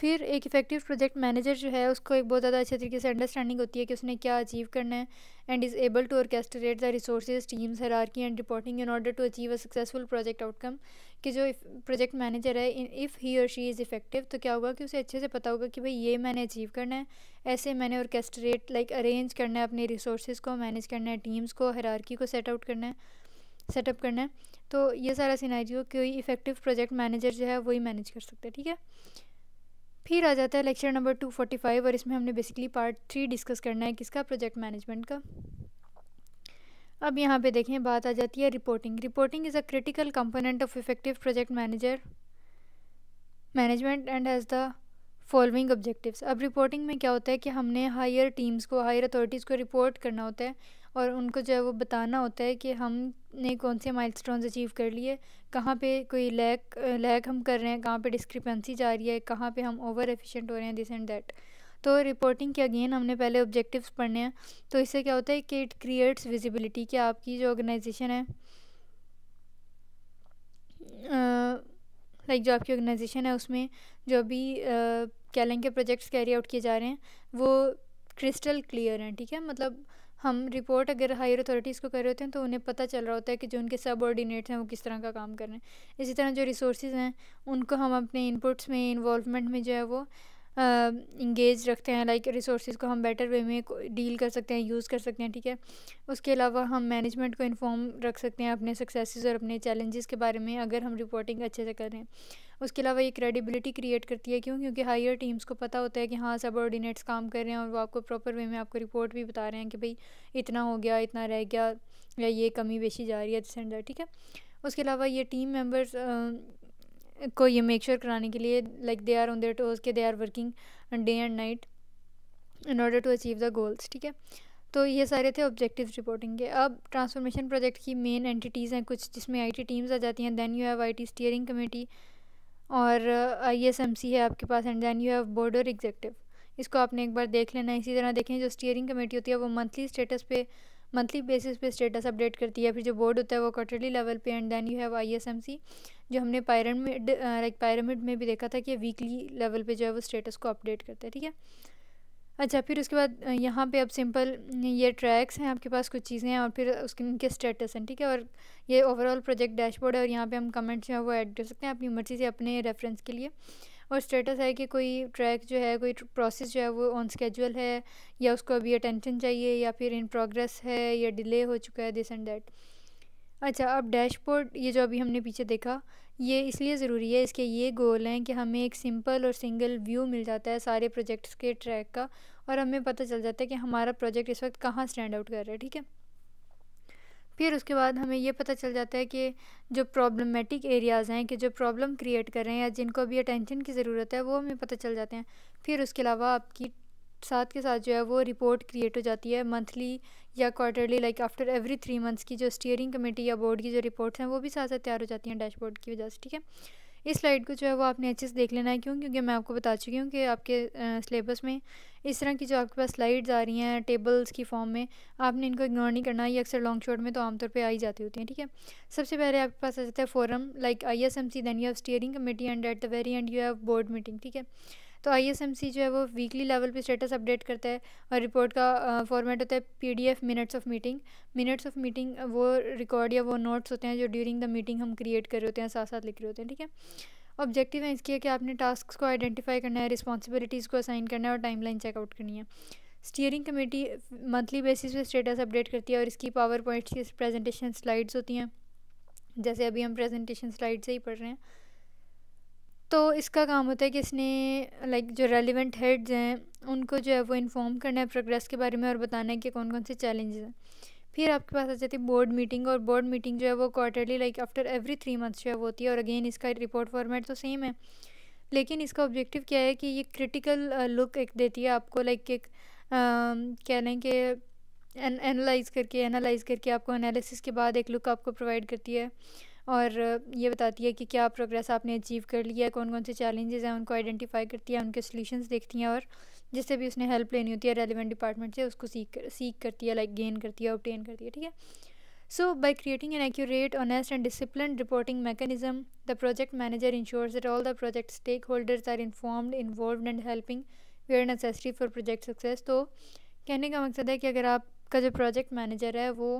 फिर एक इफ़ेक्टिव प्रोजेक्ट मैनेजर जो है उसको एक बहुत ज़्यादा अच्छे तरीके से अंडरस्टैंडिंग होती है कि उसने क्या अचीव करना है and is able to orchestrate the resource teams की and reporting in order to achieve a successful project outcome कि जो प्रोजेक्ट मैनेजर है इफ़ ही और शी इज़ इफ़ेक्टिव तो क्या होगा कि उसे अच्छे से पता होगा कि भाई ये मैंने अचीव करना है ऐसे मैंने ऑर्केस्ट्रेट लाइक अरेंज करना है अपने रिसोर्स को मैनेज करना है टीम्स को हरारकी को सेट आउट करना है सेटअप करना है तो ये सारा सिनारियो कोई इफ़ेक्टिव प्रोजेक्ट मैनेजर जो है वही मैनेज कर सकते हैं ठीक है फिर आ जाता है lecture number two forty five और इसमें हमने बेसिकली पार्ट थ्री डिस्कस करना है किसका प्रोजेक्ट मैनेजमेंट का अब यहाँ पे देखें बात आ जाती है reporting reporting is a critical component of effective project manager management and as the following objectives अब रिपोर्टिंग में क्या होता है कि हमने हायर टीम्स को हायर अथॉरिटीज़ को रिपोर्ट करना होता है और उनको जो है वो बताना होता है कि हमने कौन से माइलस्टोन्स अचीव कर लिए कहाँ पे कोई लैक लैक हम कर रहे हैं कहाँ पे डिस्क्रिपेंसी जा रही है कहाँ पे हम ओवर एफिशिएंट हो रहे हैं दिस एंड दैट तो रिपोर्टिंग के अगेन हमने पहले ऑब्जेक्टिव्स पढ़ने हैं तो इससे क्या होता है कि इट क्रिएट्स विजिबिलिटी कि आपकी जो ऑर्गेनाइजेशन है लाइक जो आपकी ऑर्गेनाइजेशन है उसमें जो भी कह लेंगे प्रोजेक्ट्स कैरी आउट किए जा रहे हैं वो क्रिस्टल क्लियर हैं ठीक है मतलब हम रिपोर्ट अगर हायर अथॉरिटीज़ को कर रहे होते हैं तो उन्हें पता चल रहा होता है कि जो उनके सब ऑर्डिनेट्स हैं वो किस तरह का काम कर रहे हैं इसी तरह जो रिसोर्स हैं उनको हम अपने इनपुट्स में इन्वॉलमेंट में जो है वो इंगेज रखते हैं लाइक रिसोर्स को हम बेटर वे में डील कर सकते हैं यूज़ कर सकते हैं ठीक है उसके अलावा हम मैनेजमेंट को इन्फॉर्म रख सकते हैं अपने सक्सेस और अपने चैलेंजेस के बारे में अगर हम रिपोर्टिंग अच्छे से करें उसके अलावा ये क्रेडिबिलिटी क्रिएट करती है क्यों क्योंकि हायर टीम्स को पता होता है कि हाँ सब ऑर्डिनेट्स काम कर रहे हैं और वो आपको प्रॉपर वे में आपको रिपोर्ट भी बता रहे हैं कि भाई इतना हो गया इतना रह गया या ये कमी बेशी जा रही है ठीक है उसके अलावा ये टीम मेम्बर्स को ये मेक श्योर कराने के लिए like they are on their toes के they are working day and night in order to achieve the goals ठीक है तो ये सारे थे ऑब्जेक्टिव्स रिपोर्टिंग के अब ट्रांसफॉर्मेशन प्रोजेक्ट की मेन एंटिटीज़ हैं कुछ जिसमें आईटी टीम्स आ जाती हैं then you have IT steering committee और आईएसएमसी uh, है आपके पास and then you have board executive इसको आपने एक बार देख लेना इसी तरह देखें जो स्टीयरिंग कमेटी होती है वो मंथली स्टेटस पे मंथली बेसिस पे स्टेटस अपडेट करती है फिर जो बोर्ड होता है वो क्वार्टरली लेवल पे and then you have I S M C जो हमने पायरामिड लाइक पायरामिड में भी देखा था कि वीकली लेवल पे जो है वो स्टेटस को अपडेट करते हैं ठीक है अच्छा फिर उसके बाद uh, यहाँ पे अब सिंपल ये ट्रैक्स हैं आपके पास कुछ चीज़ें हैं और फिर उसके इनके स्टेटस हैं ठीक है और ये ओवरऑल प्रोजेक्ट डैशबोर्ड है और यहाँ पे हम कमेंट्स जो है वो ऐड कर सकते हैं अपनी मर्ज़ी से अपने रेफरेंस के लिए और स्टेटस है कि कोई ट्रैक जो है कोई प्रोसेस जो है वो ऑन स्केजल है या उसको अभी अटेंशन चाहिए या फिर इन प्रोग्रेस है या डिले हो चुका है दिस एंड डेट अच्छा अब डैशबोर्ड ये जो अभी हमने पीछे देखा ये इसलिए ज़रूरी है इसके ये गोल हैं कि हमें एक सिंपल और सिंगल व्यू मिल जाता है सारे प्रोजेक्ट्स के ट्रैक का और हमें पता चल जाता है कि हमारा प्रोजेक्ट इस वक्त कहाँ स्टैंड आउट कर रहा है ठीक है फिर उसके बाद हमें ये पता चल जाता है कि जो प्रॉब्लमेटिक एरियाज़ हैं कि जो प्रॉब्लम क्रिएट कर रहे हैं या जिनको अभी अटेंशन की ज़रूरत है वो हमें पता चल जाते हैं फिर उसके अलावा आपकी साथ के साथ जो है वो रिपोर्ट क्रिएट हो जाती है मंथली या quarterly like after every three months की जो स्टीयरिंग कमेटी या बोर्ड की जो रिपोर्ट्स हैं वो भी साथ साथ तैयार हो जाती हैं डैशबोर्ड की वजह से ठीक है इस स्लाइड को जो है वो आपने अच्छे से देख लेना है क्यों क्योंकि मैं आपको बता चुकी हूँ कि आपके सिलेबस में इस तरह की जो आपके पास स्लाइड्स आ रही हैं टेबल्स की फॉर्म में आपने इनको इग्नोर नहीं करना ये अक्सर लॉन्ग शॉट में तो आमतौर पर आ ही जाती होती हैं ठीक है सबसे पहले आपके पास आ जाता है forum like I S M C then you have steering committee and at the very end you have board meeting ठीक है तो आईएसएमसी जो है वो वीकली लेवल पे स्टेटस अपडेट करता है और रिपोर्ट का फॉर्मेट होता है PDF minutes of meeting minutes of meeting वो रिकॉर्ड या वो नोट्स होते हैं जो ड्यूरिंग द मीटिंग हम क्रिएट कर रहे होते हैं साथ साथ लिख रहे होते हैं ठीक है ऑब्जेक्टिव है इसकी है कि आपने टास्क को आइडेंटिफाई करना है रिस्पॉन्सिबिलिटीज़ को असाइन करना है और टाइम लाइन चेकआउट करनी है स्टीयरिंग कमेटी मंथली बेसिस पे स्टेटस अपडेट करती है और इसकी पावर पॉइंट्स की प्रेजेंटेशन स्लाइड्स होती हैं जैसे अभी हम प्रेजेंटेशन स्लाइड से ही पढ़ रहे हैं तो इसका काम होता है कि इसने लाइक जो रेलिवेंट हेड्स हैं उनको जो है वो इन्फॉर्म करना है प्रोग्रेस के बारे में और बताना है कि कौन कौन से चैलेंजेस हैं फिर आपके पास आ जाती है बोर्ड मीटिंग और बोर्ड मीटिंग जो है वो quarterly like after every three months जो है वो होती है और अगेन इसका रिपोर्ट फॉर्मेट तो सेम है लेकिन इसका ऑब्जेक्टिव क्या है कि ये क्रिटिकल लुक uh, एक देती है आपको लाइक एक um, कह लें कि एनालाइज करके एनालाइज करके आपको एनालिसिस के बाद एक लुक आपको प्रोवाइड करती है और ये बताती है कि क्या प्रोग्रेस आपने अचीव कर लिया है कौन कौन से चैलेंजेस हैं उनको आइडेंटिफाई करती है उनके सोल्यूशंस देखती हैं और जिससे भी उसने हेल्प लेनी होती है रेलिवेंट डिपार्टमेंट से उसको सीख कर, सीख करती है लाइक गेन करती है ऑप्टेन करती है ठीक है so by creating an accurate honest and discipline reporting mechanism the project manager ensures that all the project stakeholders are informed involve and helping way are necessary for project success तो कहने का मकसद है कि अगर आपका जो प्रोजेक्ट मैनेजर है वो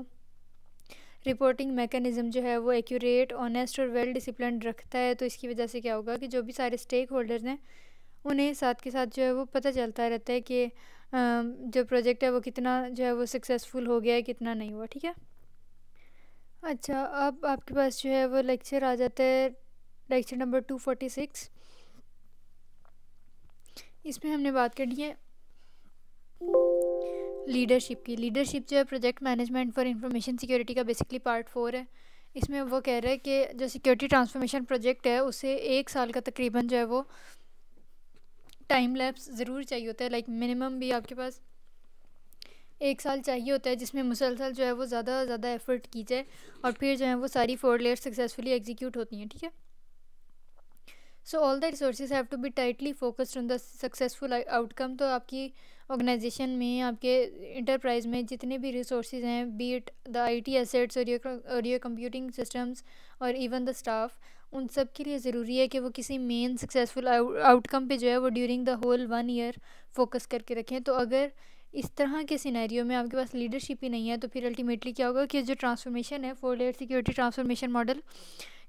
रिपोर्टिंग मैकेनिज़्म जो है वो एक्यूरेट ऑनेस्ट और वेल डिसिप्लिन रखता है तो इसकी वजह से क्या होगा कि जो भी सारे स्टेक होल्डर्स हैं उन्हें साथ के साथ जो है वो पता चलता रहता है कि जो प्रोजेक्ट है वो कितना जो है वो सक्सेसफुल हो गया है कितना नहीं हुआ ठीक है अच्छा अब आपके पास जो है वो लेक्चर आ जाता है lecture number two forty six इसमें हमने बात करनी है लीडरशिप की लीडरशिप जो है project management for information security का बेसिकली पार्ट फोर है इसमें वो कह रहे हैं कि जो सिक्योरिटी ट्रांसफॉर्मेशन प्रोजेक्ट है उसे एक साल का तकरीबन जो है वो टाइम लैप्स ज़रूर चाहिए होता है लाइक like मिनिमम भी आपके पास एक साल चाहिए होता है जिसमें मुसलसल जो है वो ज़्यादा ज़्यादा एफर्ट की जाए और फिर जो है वो सारी फोर लेयर सक्सेसफुली एग्जीक्यूट होती हैं ठीक है so all the resources have to be tightly focused on the successful outcome तो आपकी ऑर्गेनाइजेशन में आपके इंटरप्राइज में जितने भी रिसोर्सेज हैं be it the I T assets और योर ये कंप्यूटिंग सिस्टम्स और इवन द स्टाफ उन सब के लिए ज़रूरी है कि वो किसी मेन सक्सेसफुल आउटकम पे जो है वो during the whole one year focus करके रखें तो अगर इस तरह के सिनेरियो में आपके पास लीडरशिप ही नहीं है तो फिर अल्टीमेटली क्या होगा कि जो ट्रांसफॉर्मेशन है four layer security transformation model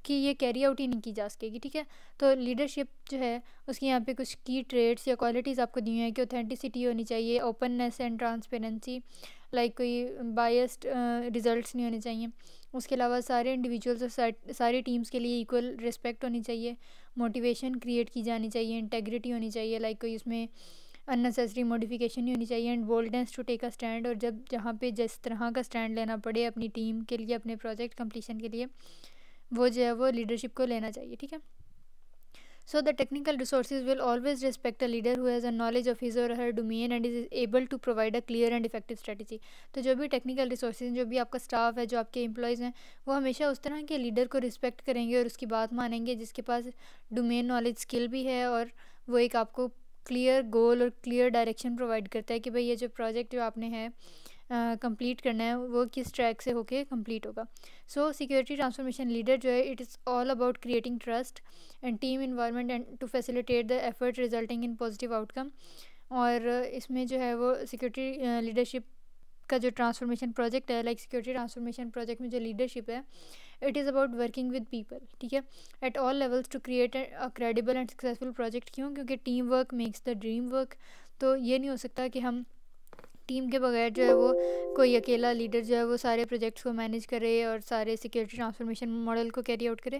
कि ये कैरी आउट ही नहीं की जा सकेगी ठीक है तो लीडरशिप जो है उसकी यहाँ पे कुछ की ट्रेड्स या क्वालिटीज़ आपको दी हुई हैं कि ऑथेंटिसिटी होनी चाहिए ओपननेस एंड ट्रांसपेरेंसी लाइक कोई बायस्ड रिजल्ट्स नहीं होने चाहिए उसके अलावा सारे इंडिविजुअल्स और सारी टीम्स के लिए इक्वल रिस्पेक्ट होनी चाहिए मोटिवेशन क्रिएट की जानी चाहिए इंटेग्रिटी होनी चाहिए लाइक like कोई उसमें अननेसेसरी मॉडिफिकेशन नहीं होनी चाहिए and boldness to take a stand और जब जहाँ पे जिस तरह का स्टैंड लेना पड़े अपनी टीम के लिए अपने प्रोजेक्ट कंप्लीशन के लिए वो जो है वो लीडरशिप को लेना चाहिए ठीक है so the technical resource will always respect a leader who has a knowledge of his और her domain and is is able to provide a clear and effective strategy तो जो भी टेक्निकल रिसोर्स हैं जो भी आपका स्टाफ है जो आपके एम्प्लॉयज़ हैं वो हमेशा उस तरह के लीडर को रिस्पेक्ट करेंगे और उसकी बात मानेंगे जिसके पास डोमेन नॉलेज स्किल भी है और वो एक आपको क्लियर गोल और क्लियर डायरेक्शन प्रोवाइड करता है कि भाई ये जो प्रोजेक्ट जो आपने है कंप्लीट करना है वो किस ट्रैक से होके कंप्लीट होगा सो सिक्योरिटी ट्रांसफॉर्मेशन लीडर जो है it is all about creating trust and team environment and to facilitate the effort resulting in positive outcome और इसमें जो है वो सिक्योरिटी लीडरशिप का जो ट्रांसफॉर्मेशन प्रोजेक्ट है लाइक सिक्योरिटी ट्रांसफॉर्मेशन प्रोजेक्ट में जो लीडरशिप है it is about working with people ठीक है at all levels to create a credible and successful project क्यों क्योंकि team work makes the dream work तो ये नहीं हो सकता कि हम टीम के बगैर जो है वो कोई अकेला लीडर जो है वो सारे प्रोजेक्ट्स को मैनेज करे और सारे सिक्योरिटी ट्रांसफॉर्मेशन मॉडल को कैरी आउट करे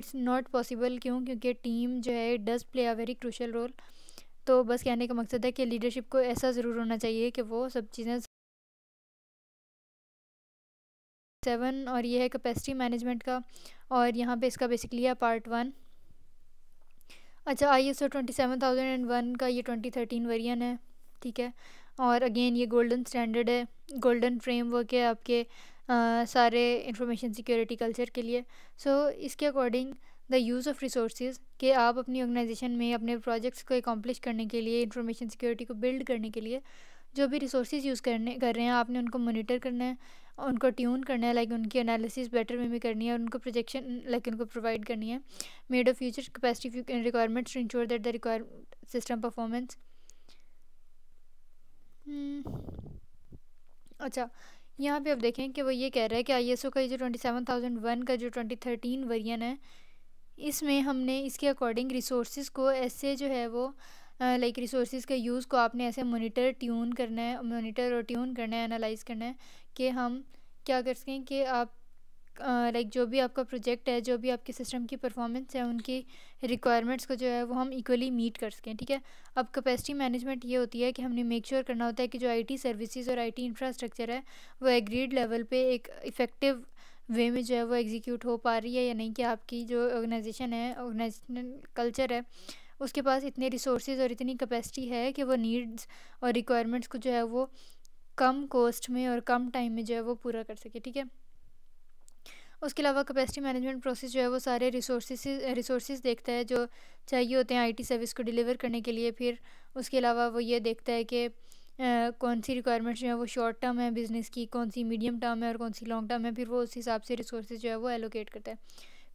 इट्स नॉट पॉसिबल क्यों क्योंकि टीम जो है it does play a very crucial role तो बस कहने का मकसद है कि लीडरशिप को ऐसा ज़रूर होना चाहिए कि वो सब चीज़ें सेवन और ये है कैपेसिटी मैनेजमेंट का और यहाँ पे इसका बेसिकली है पार्ट वन अच्छा I S O twenty seven thousand and one का ये ट्वेंटी थर्टीन वेरियन है ठीक है और अगेन ये गोल्डन स्टैंडर्ड है गोल्डन फ्रेमवर्क है आपके आ, सारे इंफॉर्मेशन सिक्योरिटी कल्चर के लिए सो so, इसके according the use of resource के आप अपनी ऑर्गेनाइजेशन में अपने प्रोजेक्ट्स को एकम्प्लिश करने के लिए इंफॉर्मेशन सिक्योरिटी को बिल्ड करने के लिए जो भी रिसोर्स यूज़ करने कर रहे हैं आपने उनको मोनिटर करना है उनको ट्यून करना है लाइक उनकी एनालिसिस बेटर वे में करनी है और उनको प्रोजेक्शन लाइक उनको प्रोवाइड करनी है made of future capacity requirements to ensure that the require system performance hmm. अच्छा यहाँ पे आप देखें कि वो ये कह रहा है कि आई एस ओ का ये जो ट्वेंटी सेवन थाउजेंड वन का जो ट्वेंटी थर्टीन वर्जन है इसमें हमने इसके अकॉर्डिंग रिसोर्स को ऐसे जो है वो लाइक रिसोर्स के यूज़ को आपने ऐसे मोनिटर ट्यून करना है मोनिटर और ट्यून करना है एनालाइज करना है कि हम क्या कर सकें कि आप लाइक जो भी आपका प्रोजेक्ट है जो भी आपके सिस्टम की परफॉर्मेंस है उनकी रिक्वायरमेंट्स को जो है वो हम इक्वली मीट कर सकें ठीक है अब कैपेसिटी मैनेजमेंट ये होती है कि हमने मेक श्योर sure करना होता है कि जो आईटी सर्विसेज और आईटी इंफ्रास्ट्रक्चर है वो एग्रीड लेवल पे एक इफ़ेक्टिव वे में जो है वो एग्जीक्यूट हो पा रही है या नहीं कि आपकी जो ऑर्गेनाइजेशन है ऑर्गेनाइजेशनल कल्चर है उसके पास इतने रिसोर्सेज और इतनी कैपेसिटी है कि वो नीड्स और रिक्वायरमेंट्स को जो है वो कम कॉस्ट में और कम टाइम में जो है वो पूरा कर सके ठीक है उसके अलावा कैपेसिटी मैनेजमेंट प्रोसेस जो है वो सारे रिसोर्स रिसोर्स देखता है जो चाहिए होते हैं आईटी सर्विस को डिलीवर करने के लिए फिर उसके अलावा वो ये देखता है कि कौन सी रिक्वायरमेंट्स जो है वो शॉर्ट टर्म है बिज़नेस की कौन सी मीडियम टर्म है और कौन सी लॉन्ग टर्म है फिर वो उस हिसाब से रिसोर्स जो है वो एलोकेट करता है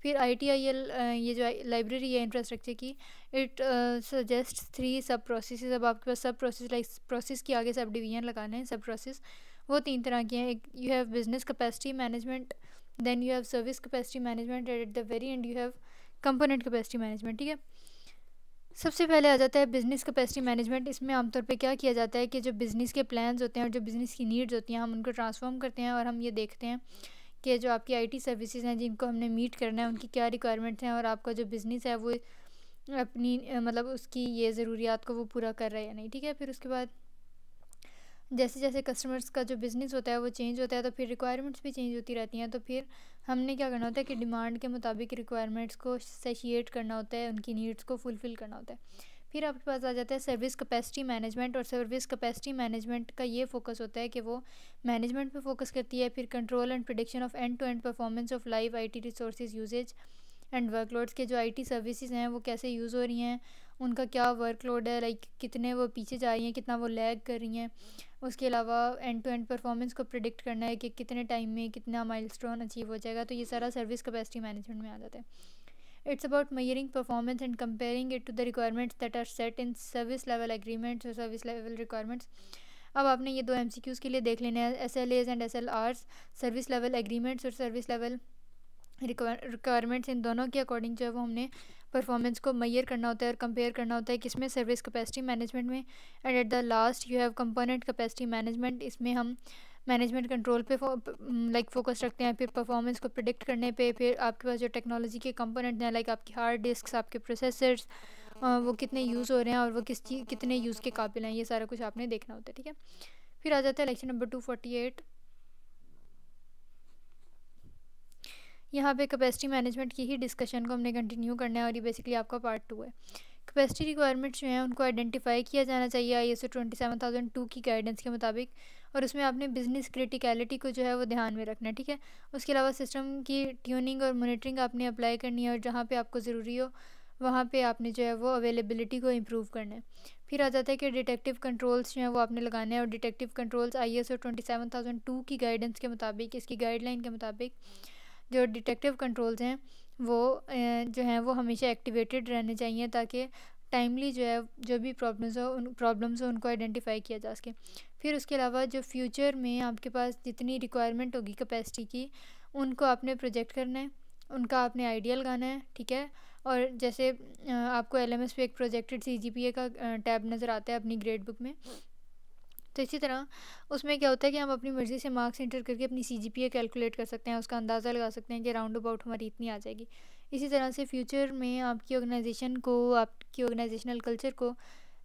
फिर आई टी आई एल ये जो लाइब्रेरी है इंफ्रास्ट्रक्चर की it suggest three sub process अब आपके पास सब प्रोसेस लाइक प्रोसेस की आगे सब डिवीजन लगाने हैं सब प्रोसेस वो तीन तरह के हैं एक you have business capacity management then you have service capacity management at the very end you have component capacity management ठीक है सबसे पहले आ जाता है बिज़नेस कैपेसिटी मैनेजमेंट इसमें आमतौर पे क्या किया जाता है कि जो बिज़नेस के प्लान्स होते हैं और जो बिज़नेस की नीड्स होती हैं हम उनको ट्रांसफॉर्म करते हैं और हम ये देखते हैं कि जो आपकी आईटी सर्विसेज हैं जिनको हमने मीट करना है उनकी क्या रिक्वायरमेंट्स हैं और आपका जो बिज़नेस है वो अपनी मतलब उसकी ये ज़रूरियात को वो पूरा कर रहा है या नहीं ठीक है फिर उसके बाद जैसे जैसे कस्टमर्स का जो बिज़नेस होता है वो चेंज होता है तो फिर रिक्वायरमेंट्स भी चेंज होती रहती हैं तो फिर हमने क्या करना होता है कि डिमांड के मुताबिक रिक्वायरमेंट्स को सेशिएट करना होता है उनकी नीड्स को फुलफ़िल करना होता है फिर आपके पास आ जाता है सर्विस कैपेसिटी मैनेजमेंट और सर्विस कैपेसिटी मैनेजमेंट का ये फोकस होता है कि वो मैनेजमेंट पे फोकस करती है फिर control and prediction of end to end performance of live IT resources usages and workloads के जो आईटी सर्विसेज हैं वो कैसे यूज़ हो रही हैं उनका क्या वर्कलोड है लाइक कितने वो पीछे जा रही हैं कितना वो लैग कर रही हैं उसके अलावा एंड टू एंड परफॉर्मेंस को प्रिडिक्ट करना है कि कितने टाइम में कितना माइलस्टोन अचीव हो जाएगा तो ये सारा सर्विस कैपेसिटी मैनेजमेंट में आ जाता है it's about measuring performance and comparing it to the requirements that are set in service level agreements और सर्विस लेवल रिक्वायरमेंट्स अब आपने ये दो एम के लिए देख लेने हैं S L As and S L service level agreements और सर्विस लेवल रिक्वायरमेंट्स इन दोनों के अकॉर्डिंग जो है वो हमने परफॉर्मेंस को मैयर करना होता है और कंपेयर करना होता है इसमें सर्विस कैपेसिटी मैनेजमेंट में and at the last you have component capacity management इसमें हम मैनेजमेंट कंट्रोल पे लाइक फोकस रखते हैं फिर परफॉर्मेंस को प्रिडिक्ट करने पे फिर आपके पास जो टेक्नोलॉजी के कंपोनेंट हैं लाइक आपकी हार्ड डिस्क आपके प्रोसेसर्स वो कितने यूज़ हो रहे हैं और वो किस कितने यूज़ के काबिल हैं ये सारा कुछ आपने देखना होता है ठीक है फिर आ जाता है lecture number two forty eight यहाँ पे कैपेसिटी मैनेजमेंट की ही डिस्कशन को हमने कंटिन्यू करना है और ये बेसिकली आपका पार्ट टू है कैपेसिटी रिक्वायरमेंट्स जो हैं उनको आइडेंटिफाई किया जाना चाहिए I S twenty seven thousand two की गाइडेंस के मुताबिक और उसमें आपने बिजनेस क्रिटिकलिटी को जो है वो ध्यान में रखना है ठीक है उसके अलावा सिस्टम की ट्यूनिंग और मोनिटरिंग आपने अप्लाई करनी है और जहाँ पर आपको ज़रूरी हो वहाँ पे आपने जो है वो अवेलेबिलिटी को इम्प्रूव करना है फिर आ जाता है कि डिटेक्टिव कंट्रोल्स जो हैं वो आपने लगाने हैं और detective controls I S O twenty seven thousand two की गाइडेंस के मुताबिक इसकी गाइडलाइन के मुताबिक जो डिटेक्टिव कंट्रोल्स हैं वो जो हैं वो हमेशा एक्टिवेटेड रहने चाहिए ताकि टाइमली जो है जो भी प्रॉब्लम्स हो उन प्रॉब्लम्स हो उनको आइडेंटिफाई किया जा सके फिर उसके अलावा जो फ्यूचर में आपके पास जितनी रिक्वायरमेंट होगी कैपेसिटी की उनको आपने प्रोजेक्ट करना है उनका आपने आइडिया लगाना है ठीक है और जैसे आपको एल पे एक प्रोजेक्टेड सी का टैब नज़र आता है अपनी ग्रेड बुक में तो इसी तरह उसमें क्या होता है कि हम अपनी मर्ज़ी से मार्क्स इंटर करके अपनी सी जी पी ए कैलकुलेट कर सकते हैं उसका अंदाज़ा लगा सकते हैं कि राउंड अबाउट हमारी इतनी आ जाएगी इसी तरह से फ्यूचर में आपकी ऑर्गेनाइजेशन को आपकी ऑर्गेनाइजेशनल कल्चर को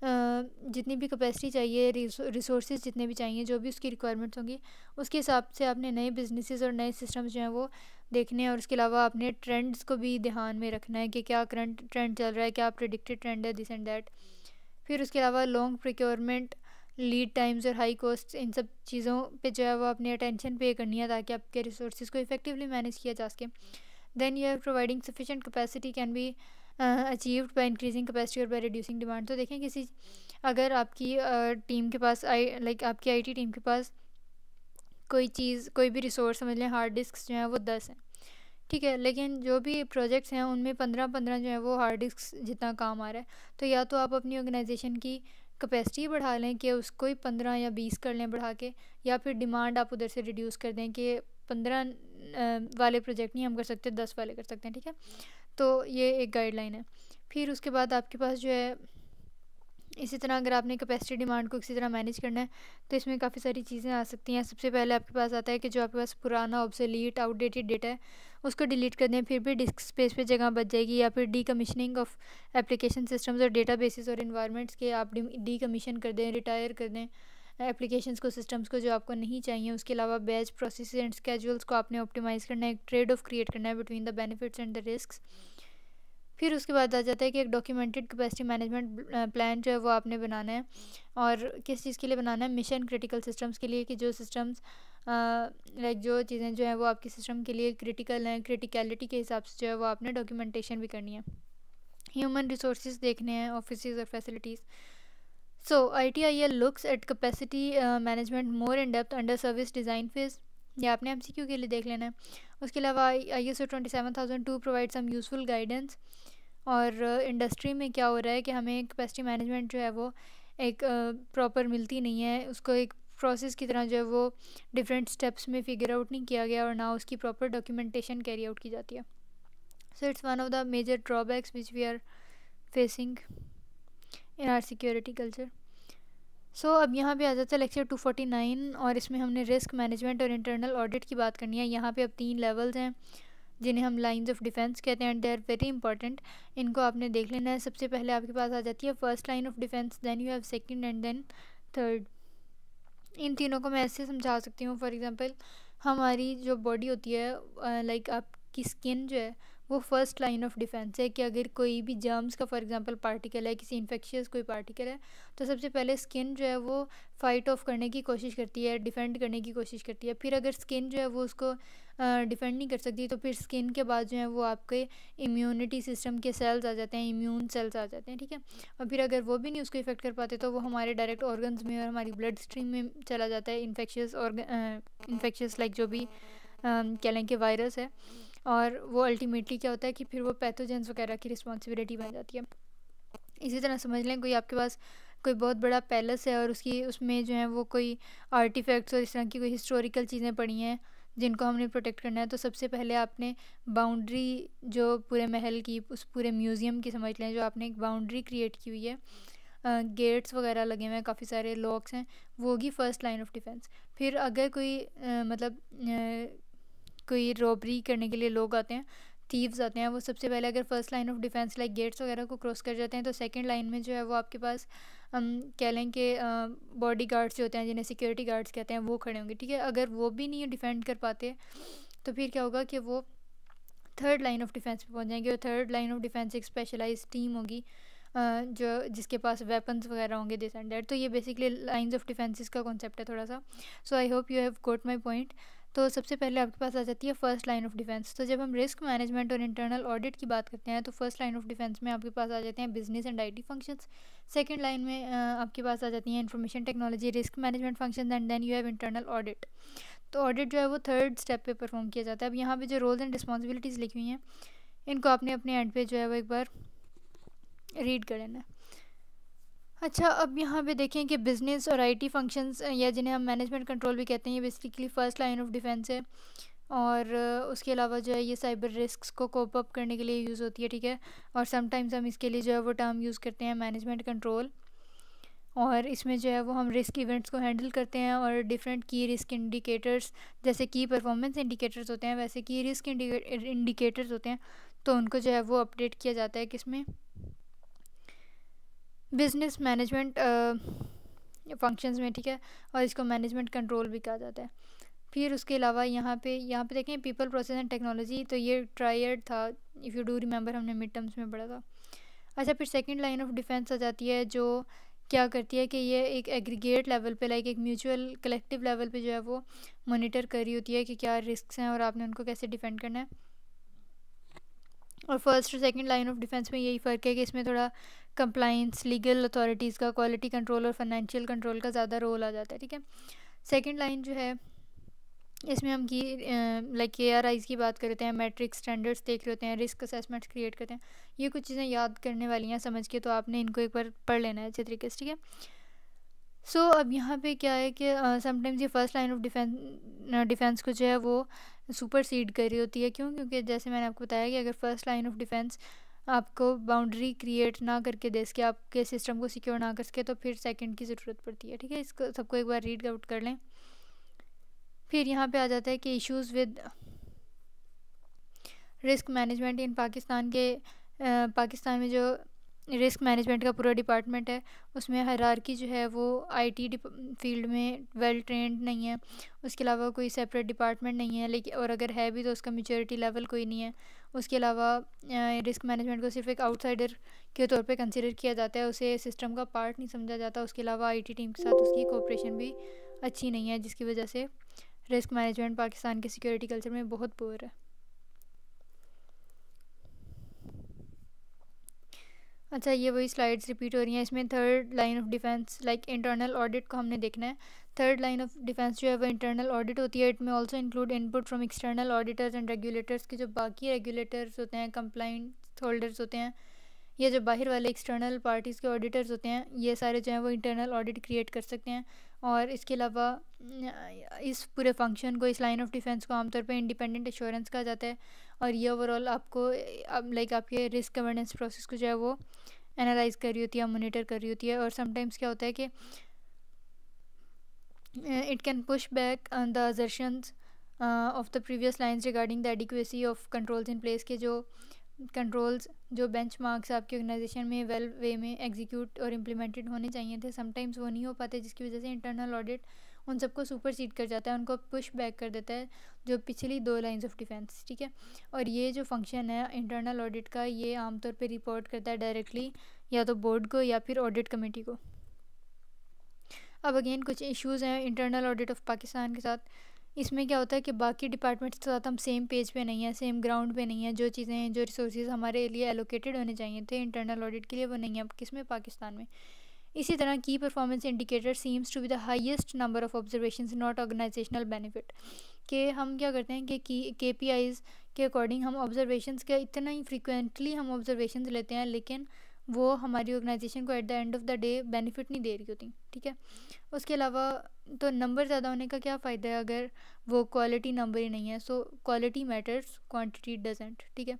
जितनी भी कैपेसिटी चाहिए रिसोर्स जितने भी चाहिए जो भी उसकी रिक्वायरमेंट्स होंगी उसके हिसाब से आपने नए बिजनेसेस और नए सिस्टम्स जो हैं वो देखने हैं और उसके अलावा आपने ट्रेंड्स को भी ध्यान में रखना है कि क्या करंट ट्रेंड चल रहा है क्या प्रिडिक्टेड ट्रेंड है दिस एंड दैट फिर उसके अलावा लॉन्ग प्रिक्योरमेंट लीड टाइम्स और हाई कॉस्ट इन सब चीज़ों पे जो है वो अपनी अटेंशन पे करनी है ताकि आपके रिसोर्स को इफेक्टिवली मैनेज किया जा सके then you are providing sufficient capacity can be achieved by increasing capacity और बाय रिड्यूसिंग डिमांड तो देखें किसी अगर आपकी टीम uh, के पास आई लाइक like, आपकी आईटी टीम के पास कोई चीज़ कोई भी रिसोर्स समझ लें हार्ड डिस्क जो हैं वो दस हैं ठीक है लेकिन जो भी प्रोजेक्ट्स हैं उनमें पंद्रह पंद्रह जो है वो हार्ड डिस्क जितना काम आ रहा है तो या तो आप अपनी ऑर्गेनाइजेशन की कैपेसिटी बढ़ा लें कि उसको ही पंद्रह या बीस कर लें बढ़ा के या फिर डिमांड आप उधर से रिड्यूस कर दें कि पंद्रह वाले प्रोजेक्ट नहीं हम कर सकते दस वाले कर सकते हैं ठीक है तो ये एक गाइडलाइन है फिर उसके बाद आपके पास जो है इसी तरह अगर आपने कैपेसिटी डिमांड को किसी तरह मैनेज करना है तो इसमें काफ़ी सारी चीज़ें आ सकती हैं सबसे पहले आपके पास आता है कि जो आपके पास पुराना ऑब्सोलीट आउटडेटेड डेटा है उसको डिलीट कर दें फिर भी डिस्क स्पेस पे जगह बच जाएगी या फिर decommissioning of application systems और डेटा बेसिस और इन्वायरमेंट्स के आप डी कमीशन कर दें रिटायर कर दें एप्लीकेशन को सिस्टम्स को जो आपको नहीं चाहिए उसके अलावा बैच प्रोसेस एंड स्केजुल्स को आपने ऑप्टिमाइज़ करना है ट्रेड ऑफ क्रिएट करना है between the benefits and the risk फिर उसके बाद आ जाता है कि एक डॉक्यूमेंटेड कैपेसिटी मैनेजमेंट प्लान जो है वो आपने बनाना है और किस चीज़ के लिए बनाना है मिशन क्रिटिकल सिस्टम्स के लिए कि जो सिस्टम्स लाइक जो चीज़ें जो हैं वो आपके सिस्टम के लिए क्रिटिकल हैं क्रिटिकलिटी के हिसाब से जो है वो आपने डॉक्यूमेंटेशन भी करनी है ह्यूमन रिसोर्स देखने हैं ऑफिस और facilities T I L looks at capacity management more in depth under service design phase ये आपने एम सी क्यू के लिए देख लेना है उसके अलावा I S O twenty seven thousand two provide some useful guidance और इंडस्ट्री में क्या हो रहा है कि हमें कैपेसिटी मैनेजमेंट जो है वो एक प्रॉपर मिलती नहीं है उसको एक प्रोसेस की तरह जो है वो डिफरेंट स्टेप्स में फिगर आउट नहीं किया गया और ना उसकी प्रॉपर डॉक्यूमेंटेशन कैरी आउट की जाती है so it's one of the major drawbacks which we are facing in our security culture so अब यहाँ पे आ जाता है लेक्चर टू फोर्टी नाइन और इसमें हमने रिस्क मैनेजमेंट और इंटरनल ऑडिट की बात करनी है यहाँ पे अब तीन लेवल्स हैं जिन्हें हम लाइंस ऑफ डिफेंस कहते हैं and they are very important इनको आपने देख लेना है सबसे पहले आपके पास आ जाती है first line of defence then you have second and then third इन तीनों को मैं ऐसे समझा सकती हूँ फॉर एग्ज़ाम्पल हमारी जो बॉडी होती है लाइक आपकी स्किन जो है वो फर्स्ट लाइन ऑफ डिफेंस है कि अगर कोई भी जर्म्स का फॉर एग्जांपल पार्टिकल है किसी इन्फेक्शियस कोई पार्टिकल है तो सबसे पहले स्किन जो है वो फाइट ऑफ करने की कोशिश करती है डिफेंड करने की कोशिश करती है फिर अगर स्किन जो है वो उसको डिफेंड नहीं कर सकती तो फिर स्किन के बाद जो है वो आपके इम्यूनिटी सिस्टम के सेल्स आ जाते हैं इम्यून सेल्स आ जाते हैं ठीक है और फिर अगर वो भी नहीं उसको इफेक्ट कर पाते तो वो हमारे डायरेक्ट ऑर्गन्स में और हमारी ब्लड स्ट्रीम में चला जाता है इन्फेक्शियस और इन्फेक्शियस लाइक जो भी कह लें कि वायरस है और वो अल्टीमेटली क्या होता है कि फिर वो पैथोजेंस वगैरह की रिस्पॉन्सिबिलिटी बन जाती है इसी तरह समझ लें कोई आपके पास कोई बहुत बड़ा पैलेस है और उसकी उसमें जो है वो कोई आर्टिफैक्ट्स और इस तरह की कोई हिस्टोरिकल चीज़ें पड़ी हैं जिनको हमने प्रोटेक्ट करना है तो सबसे पहले आपने बाउंड्री जो पूरे महल की उस पूरे म्यूज़ियम की समझ लें जो आपने एक बाउंड्री क्रिएट की हुई है गेट्स वगैरह लगे हुए हैं काफ़ी सारे लॉक्स हैं वो होगी फर्स्ट लाइन ऑफ डिफेंस फिर अगर कोई आ, मतलब आ, कोई रॉबरी करने के लिए लोग आते हैं थीव्स आते हैं वो सबसे पहले अगर first line of defence like gates वगैरह को क्रॉस कर जाते हैं तो सेकंड लाइन में जो है वो आपके पास हम कह लें कि बॉडी गार्ड्स जो होते हैं जिन्हें सिक्योरिटी गार्ड्स कहते हैं वो खड़े होंगे ठीक है अगर वो भी नहीं डिफेंड कर पाते तो फिर क्या होगा कि वो थर्ड लाइन ऑफ डिफेंस पर पहुँच जाएंगे और थर्ड लाइन ऑफ डिफेंस एक स्पेशलाइज टीम होगी जो जिसके पास वेपन्स वगैरह होंगे दिस एंड डेट तो ये बेसिकली लाइंस ऑफ डिफेंसिस का कॉन्सेप्ट है थोड़ा सा so I hope you have got my point तो सबसे पहले आपके पास आ जाती है फर्स्ट लाइन ऑफ डिफेंस तो जब हम रिस्क मैनेजमेंट और इंटरनल ऑडिट की बात करते हैं तो फर्स्ट लाइन ऑफ डिफेंस में आपके पास आ जाते हैं business and IT functions second line में आपके पास आ जाती हैं information technology risk management function and then you have internal audit तो ऑडिट जो है वो थर्ड स्टेप पर परफॉर्म किया जाता है अब यहाँ पर जो रोल्स एंड रिस्पॉन्सिबिलिटीज़ लिखी हुई हैं इनको आपने अपने एंड पे जो है वो एक बार रीड कर लेना है अच्छा अब यहाँ पे देखें कि बिज़नेस और आईटी फंक्शंस या जिन्हें हम मैनेजमेंट कंट्रोल भी कहते हैं ये basically first line of defence है और उसके अलावा जो है ये साइबर रिस्क को कोप अप करने के लिए यूज़ होती है ठीक है और समटाइम्स हम इसके लिए जो है वो टर्म यूज़ करते हैं मैनेजमेंट कंट्रोल और इसमें जो है वो हम रिस्क इवेंट्स को हैंडल करते हैं और डिफरेंट की रिस्क इंडिकेटर्स जैसे की परफॉर्मेंस इंडिकेटर्स होते हैं वैसे की रिस्क इंडिकेटर्स होते हैं तो उनको जो है वो अपडेट किया जाता है किसमें बिजनेस मैनेजमेंट फंक्शंस में ठीक है और इसको मैनेजमेंट कंट्रोल भी कहा जाता है फिर उसके अलावा यहाँ पे यहाँ पे देखें पीपल प्रोसेस एंड टेक्नोलॉजी तो ये ट्रायर्ड था इफ़ यू डू रिमेंबर हमने मिड टर्म्स में पढ़ा था अच्छा फिर सेकंड लाइन ऑफ डिफेंस आ जाती है जो क्या करती है कि ये एक एग्रीगेट लेवल पे लाइक एक म्यूचुअल कलेक्टिव लेवल पे जो है वो मोनिटर कर रही होती है कि क्या रिस्क हैं और आपने उनको कैसे डिफेंड करना है और फर्स्ट और सेकेंड लाइन ऑफ डिफेंस में यही फ़र्क है कि इसमें थोड़ा कंप्लाइंस लीगल अथॉरिटीज़ का क्वालिटी कंट्रोल और फाइनेंशियल कंट्रोल का ज़्यादा रोल आ जाता है ठीक है सेकेंड लाइन जो है इसमें हम की लाइक के आर आईज़ की बात करते हैं मैट्रिक स्टैंडर्ड्स देख रहे होते हैं रिस्क असेसमेंट्स क्रिएट करते हैं ये कुछ चीज़ें याद करने वाली हैं समझ के तो आपने इनको एक बार पढ़ लेना है अच्छे तरीके से ठीक है सो so, अब यहाँ पे क्या है कि समटाइम्स ये first line of defence defence को जो है वो सुपर सीड कर रही होती है क्यों क्योंकि जैसे मैंने आपको बताया कि अगर फर्स्ट लाइन ऑफ डिफेंस आपको बाउंड्री क्रिएट ना करके दे सके आपके सिस्टम को सिक्योर ना कर सके तो फिर सेकंड की ज़रूरत पड़ती है ठीक है इसको सबको एक बार रीड आउट कर लें फिर यहाँ पे आ जाता है कि issues with risk management in Pakistan के आ, पाकिस्तान में जो रिस्क मैनेजमेंट का पूरा डिपार्टमेंट है उसमें की जो है वो आईटी फील्ड में वेल ट्रेंड नहीं है उसके अलावा कोई सेपरेट डिपार्टमेंट नहीं है लेकिन और अगर है भी तो उसका मेचोरिटी लेवल कोई नहीं है उसके अलावा रिस्क मैनेजमेंट को सिर्फ एक आउटसाइडर के तौर पे कंसिडर किया जाता है उसे सिस्टम का पार्ट नहीं समझा जाता उसके अलावा आई टीम के साथ उसकी कोऑपरेशन भी अच्छी नहीं है जिसकी वजह से रिस्क मैनेजमेंट पाकिस्तान के सिक्योरिटी कल्चर में बहुत पुअर है अच्छा ये वही स्लाइड्स रिपीट हो रही हैं इसमें third line of defence like internal audit को हमने देखना है थर्ड लाइन ऑफ डिफेंस जो है वो इंटरनल ऑडिट होती है it may also include input from external auditors and regulators के जो बाकी रेगुलेटर्स होते हैं कंप्लाइंट होल्डर्स होते हैं ये जो बाहर वाले एक्सटर्नल पार्टीज़ के ऑडिटर्स होते हैं ये सारे जो हैं वो इंटरनल ऑडिट क्रिएट कर सकते हैं और इसके अलावा इस पूरे फंक्शन को इस लाइन ऑफ डिफेंस को आमतौर पर इंडिपेंडेंट एश्योरेंस कहा जाता है और ये ओवरऑल आपको आप लाइक आपके रिस्क गवर्नेंस प्रोसेस को जो है वो एनालाइज कर रही होती है मोनिटर कर रही होती है और समटाइम्स क्या होता है कि it can push back the assertions of the previous lines regarding the adequacy of controls in place के जो uh, कंट्रोल्स जो बेंच मार्क्स आपकी ऑर्गेनाइजेशन में वेल वे में एग्जीक्यूट और इम्प्लीमेंटेड होने चाहिए थे समटाइम्स वो नहीं हो पाते जिसकी वजह से इंटरनल ऑडिट उन सबको सुपर सीट कर जाता है उनको पुश बैक कर देता है जो पिछली दो लाइंस ऑफ डिफेंस ठीक है और ये जो फंक्शन है इंटरनल ऑडिट का ये आमतौर पर रिपोर्ट करता है डायरेक्टली या तो बोर्ड को या फिर ऑडिट कमेटी को अब अगेन कुछ इश्यूज़ हैं इंटरनल ऑडिट ऑफ पाकिस्तान के साथ इसमें क्या होता है कि बाकी डिपार्टमेंट्स के साथ हम सेम पेज पे नहीं है सेम ग्राउंड पे नहीं है जो चीज़ें हैं जो रिसोर्सेज हमारे लिए एलोकेटेड होने चाहिए थे इंटरनल ऑडिट के लिए वो नहीं है अब किस में पाकिस्तान में इसी तरह की performance indicator seems to be the highest number of observation not organizational benefit कि हम क्या करते हैं कि की के पी आईज़ के अकॉर्डिंग हम ऑब्जर्वेशन के इतना ही फ्रिक्वेंटली हम ऑब्जर्वेशन लेते हैं लेकिन वो हमारी ऑर्गेनाइजेशन को at the end of the day benefit नहीं दे रही होती ठीक है उसके अलावा तो नंबर ज़्यादा होने का क्या फ़ायदा है अगर वो क्वालिटी नंबर ही नहीं है so quality matters quantity doesn't ठीक है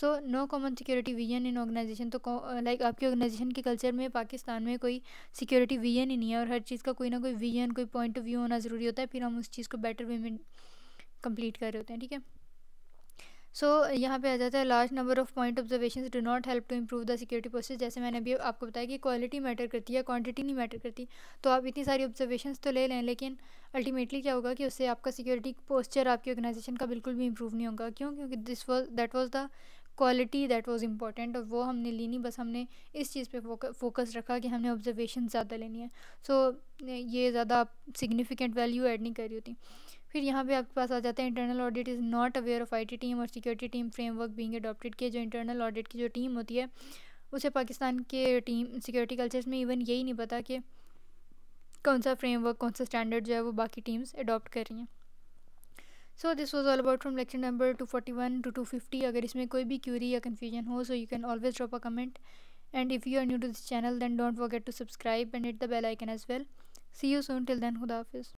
so no common security vision in organization तो लाइक like, आपकी ऑर्गेनाइजेशन के कल्चर में पाकिस्तान में कोई सिक्योरिटी विजन ही नहीं है और हर चीज़ का कोई ना कोई विजन कोई पॉइंट ऑफ व्यू होना ज़रूरी होता है फिर हम उस चीज़ को बेटर वे में कंप्लीट कर रहे होते हैं ठीक है सो so, यहाँ पे आ जाता है large number of point observation do not help to improve the security process जैसे मैंने अभी आपको बताया कि क्वालिटी मैटर करती है क्वांटिटी नहीं मैटर करती तो आप इतनी सारी ऑब्जर्वेशन तो ले लें लेकिन अल्टीमेटली क्या होगा कि उससे आपका सिक्योरिटी पोस्चर आपकी ऑर्गेनाइजेशन का बिल्कुल भी इम्प्रूव नहीं होगा क्यों क्योंकि this was that was the quality that was important और वो हमने ली नहीं बस हमने इस चीज़ पर फोकस रखा कि हमने ऑब्जर्वेशन ज़्यादा लेनी है सो so, ये ज़्यादा सिग्निफिकेंट वैल्यू एड नहीं करी होती फिर यहाँ पे आपके पास आ जाता है internal audit is not aware of IT team और security team framework being adopted के जो इंटरनल ऑडिट की जो टीम होती है उसे पाकिस्तान के टीम सिक्योरिटी कल्चर्स में इवन यही नहीं पता कि कौन सा फ्रेमवर्क कौन सा स्टैंडर्ड जो है वो बाकी टीम्स अडॉप्ट कर रही हैं so this was all about from lecture number two forty one two two fifty अगर इसमें कोई भी क्यूरी या कन्फ्यूजन हो so you can always drop a comment and if you are new to this channel then don't forget to subscribe and hit the bell icon as well see you soon till then खुदा हाफिज़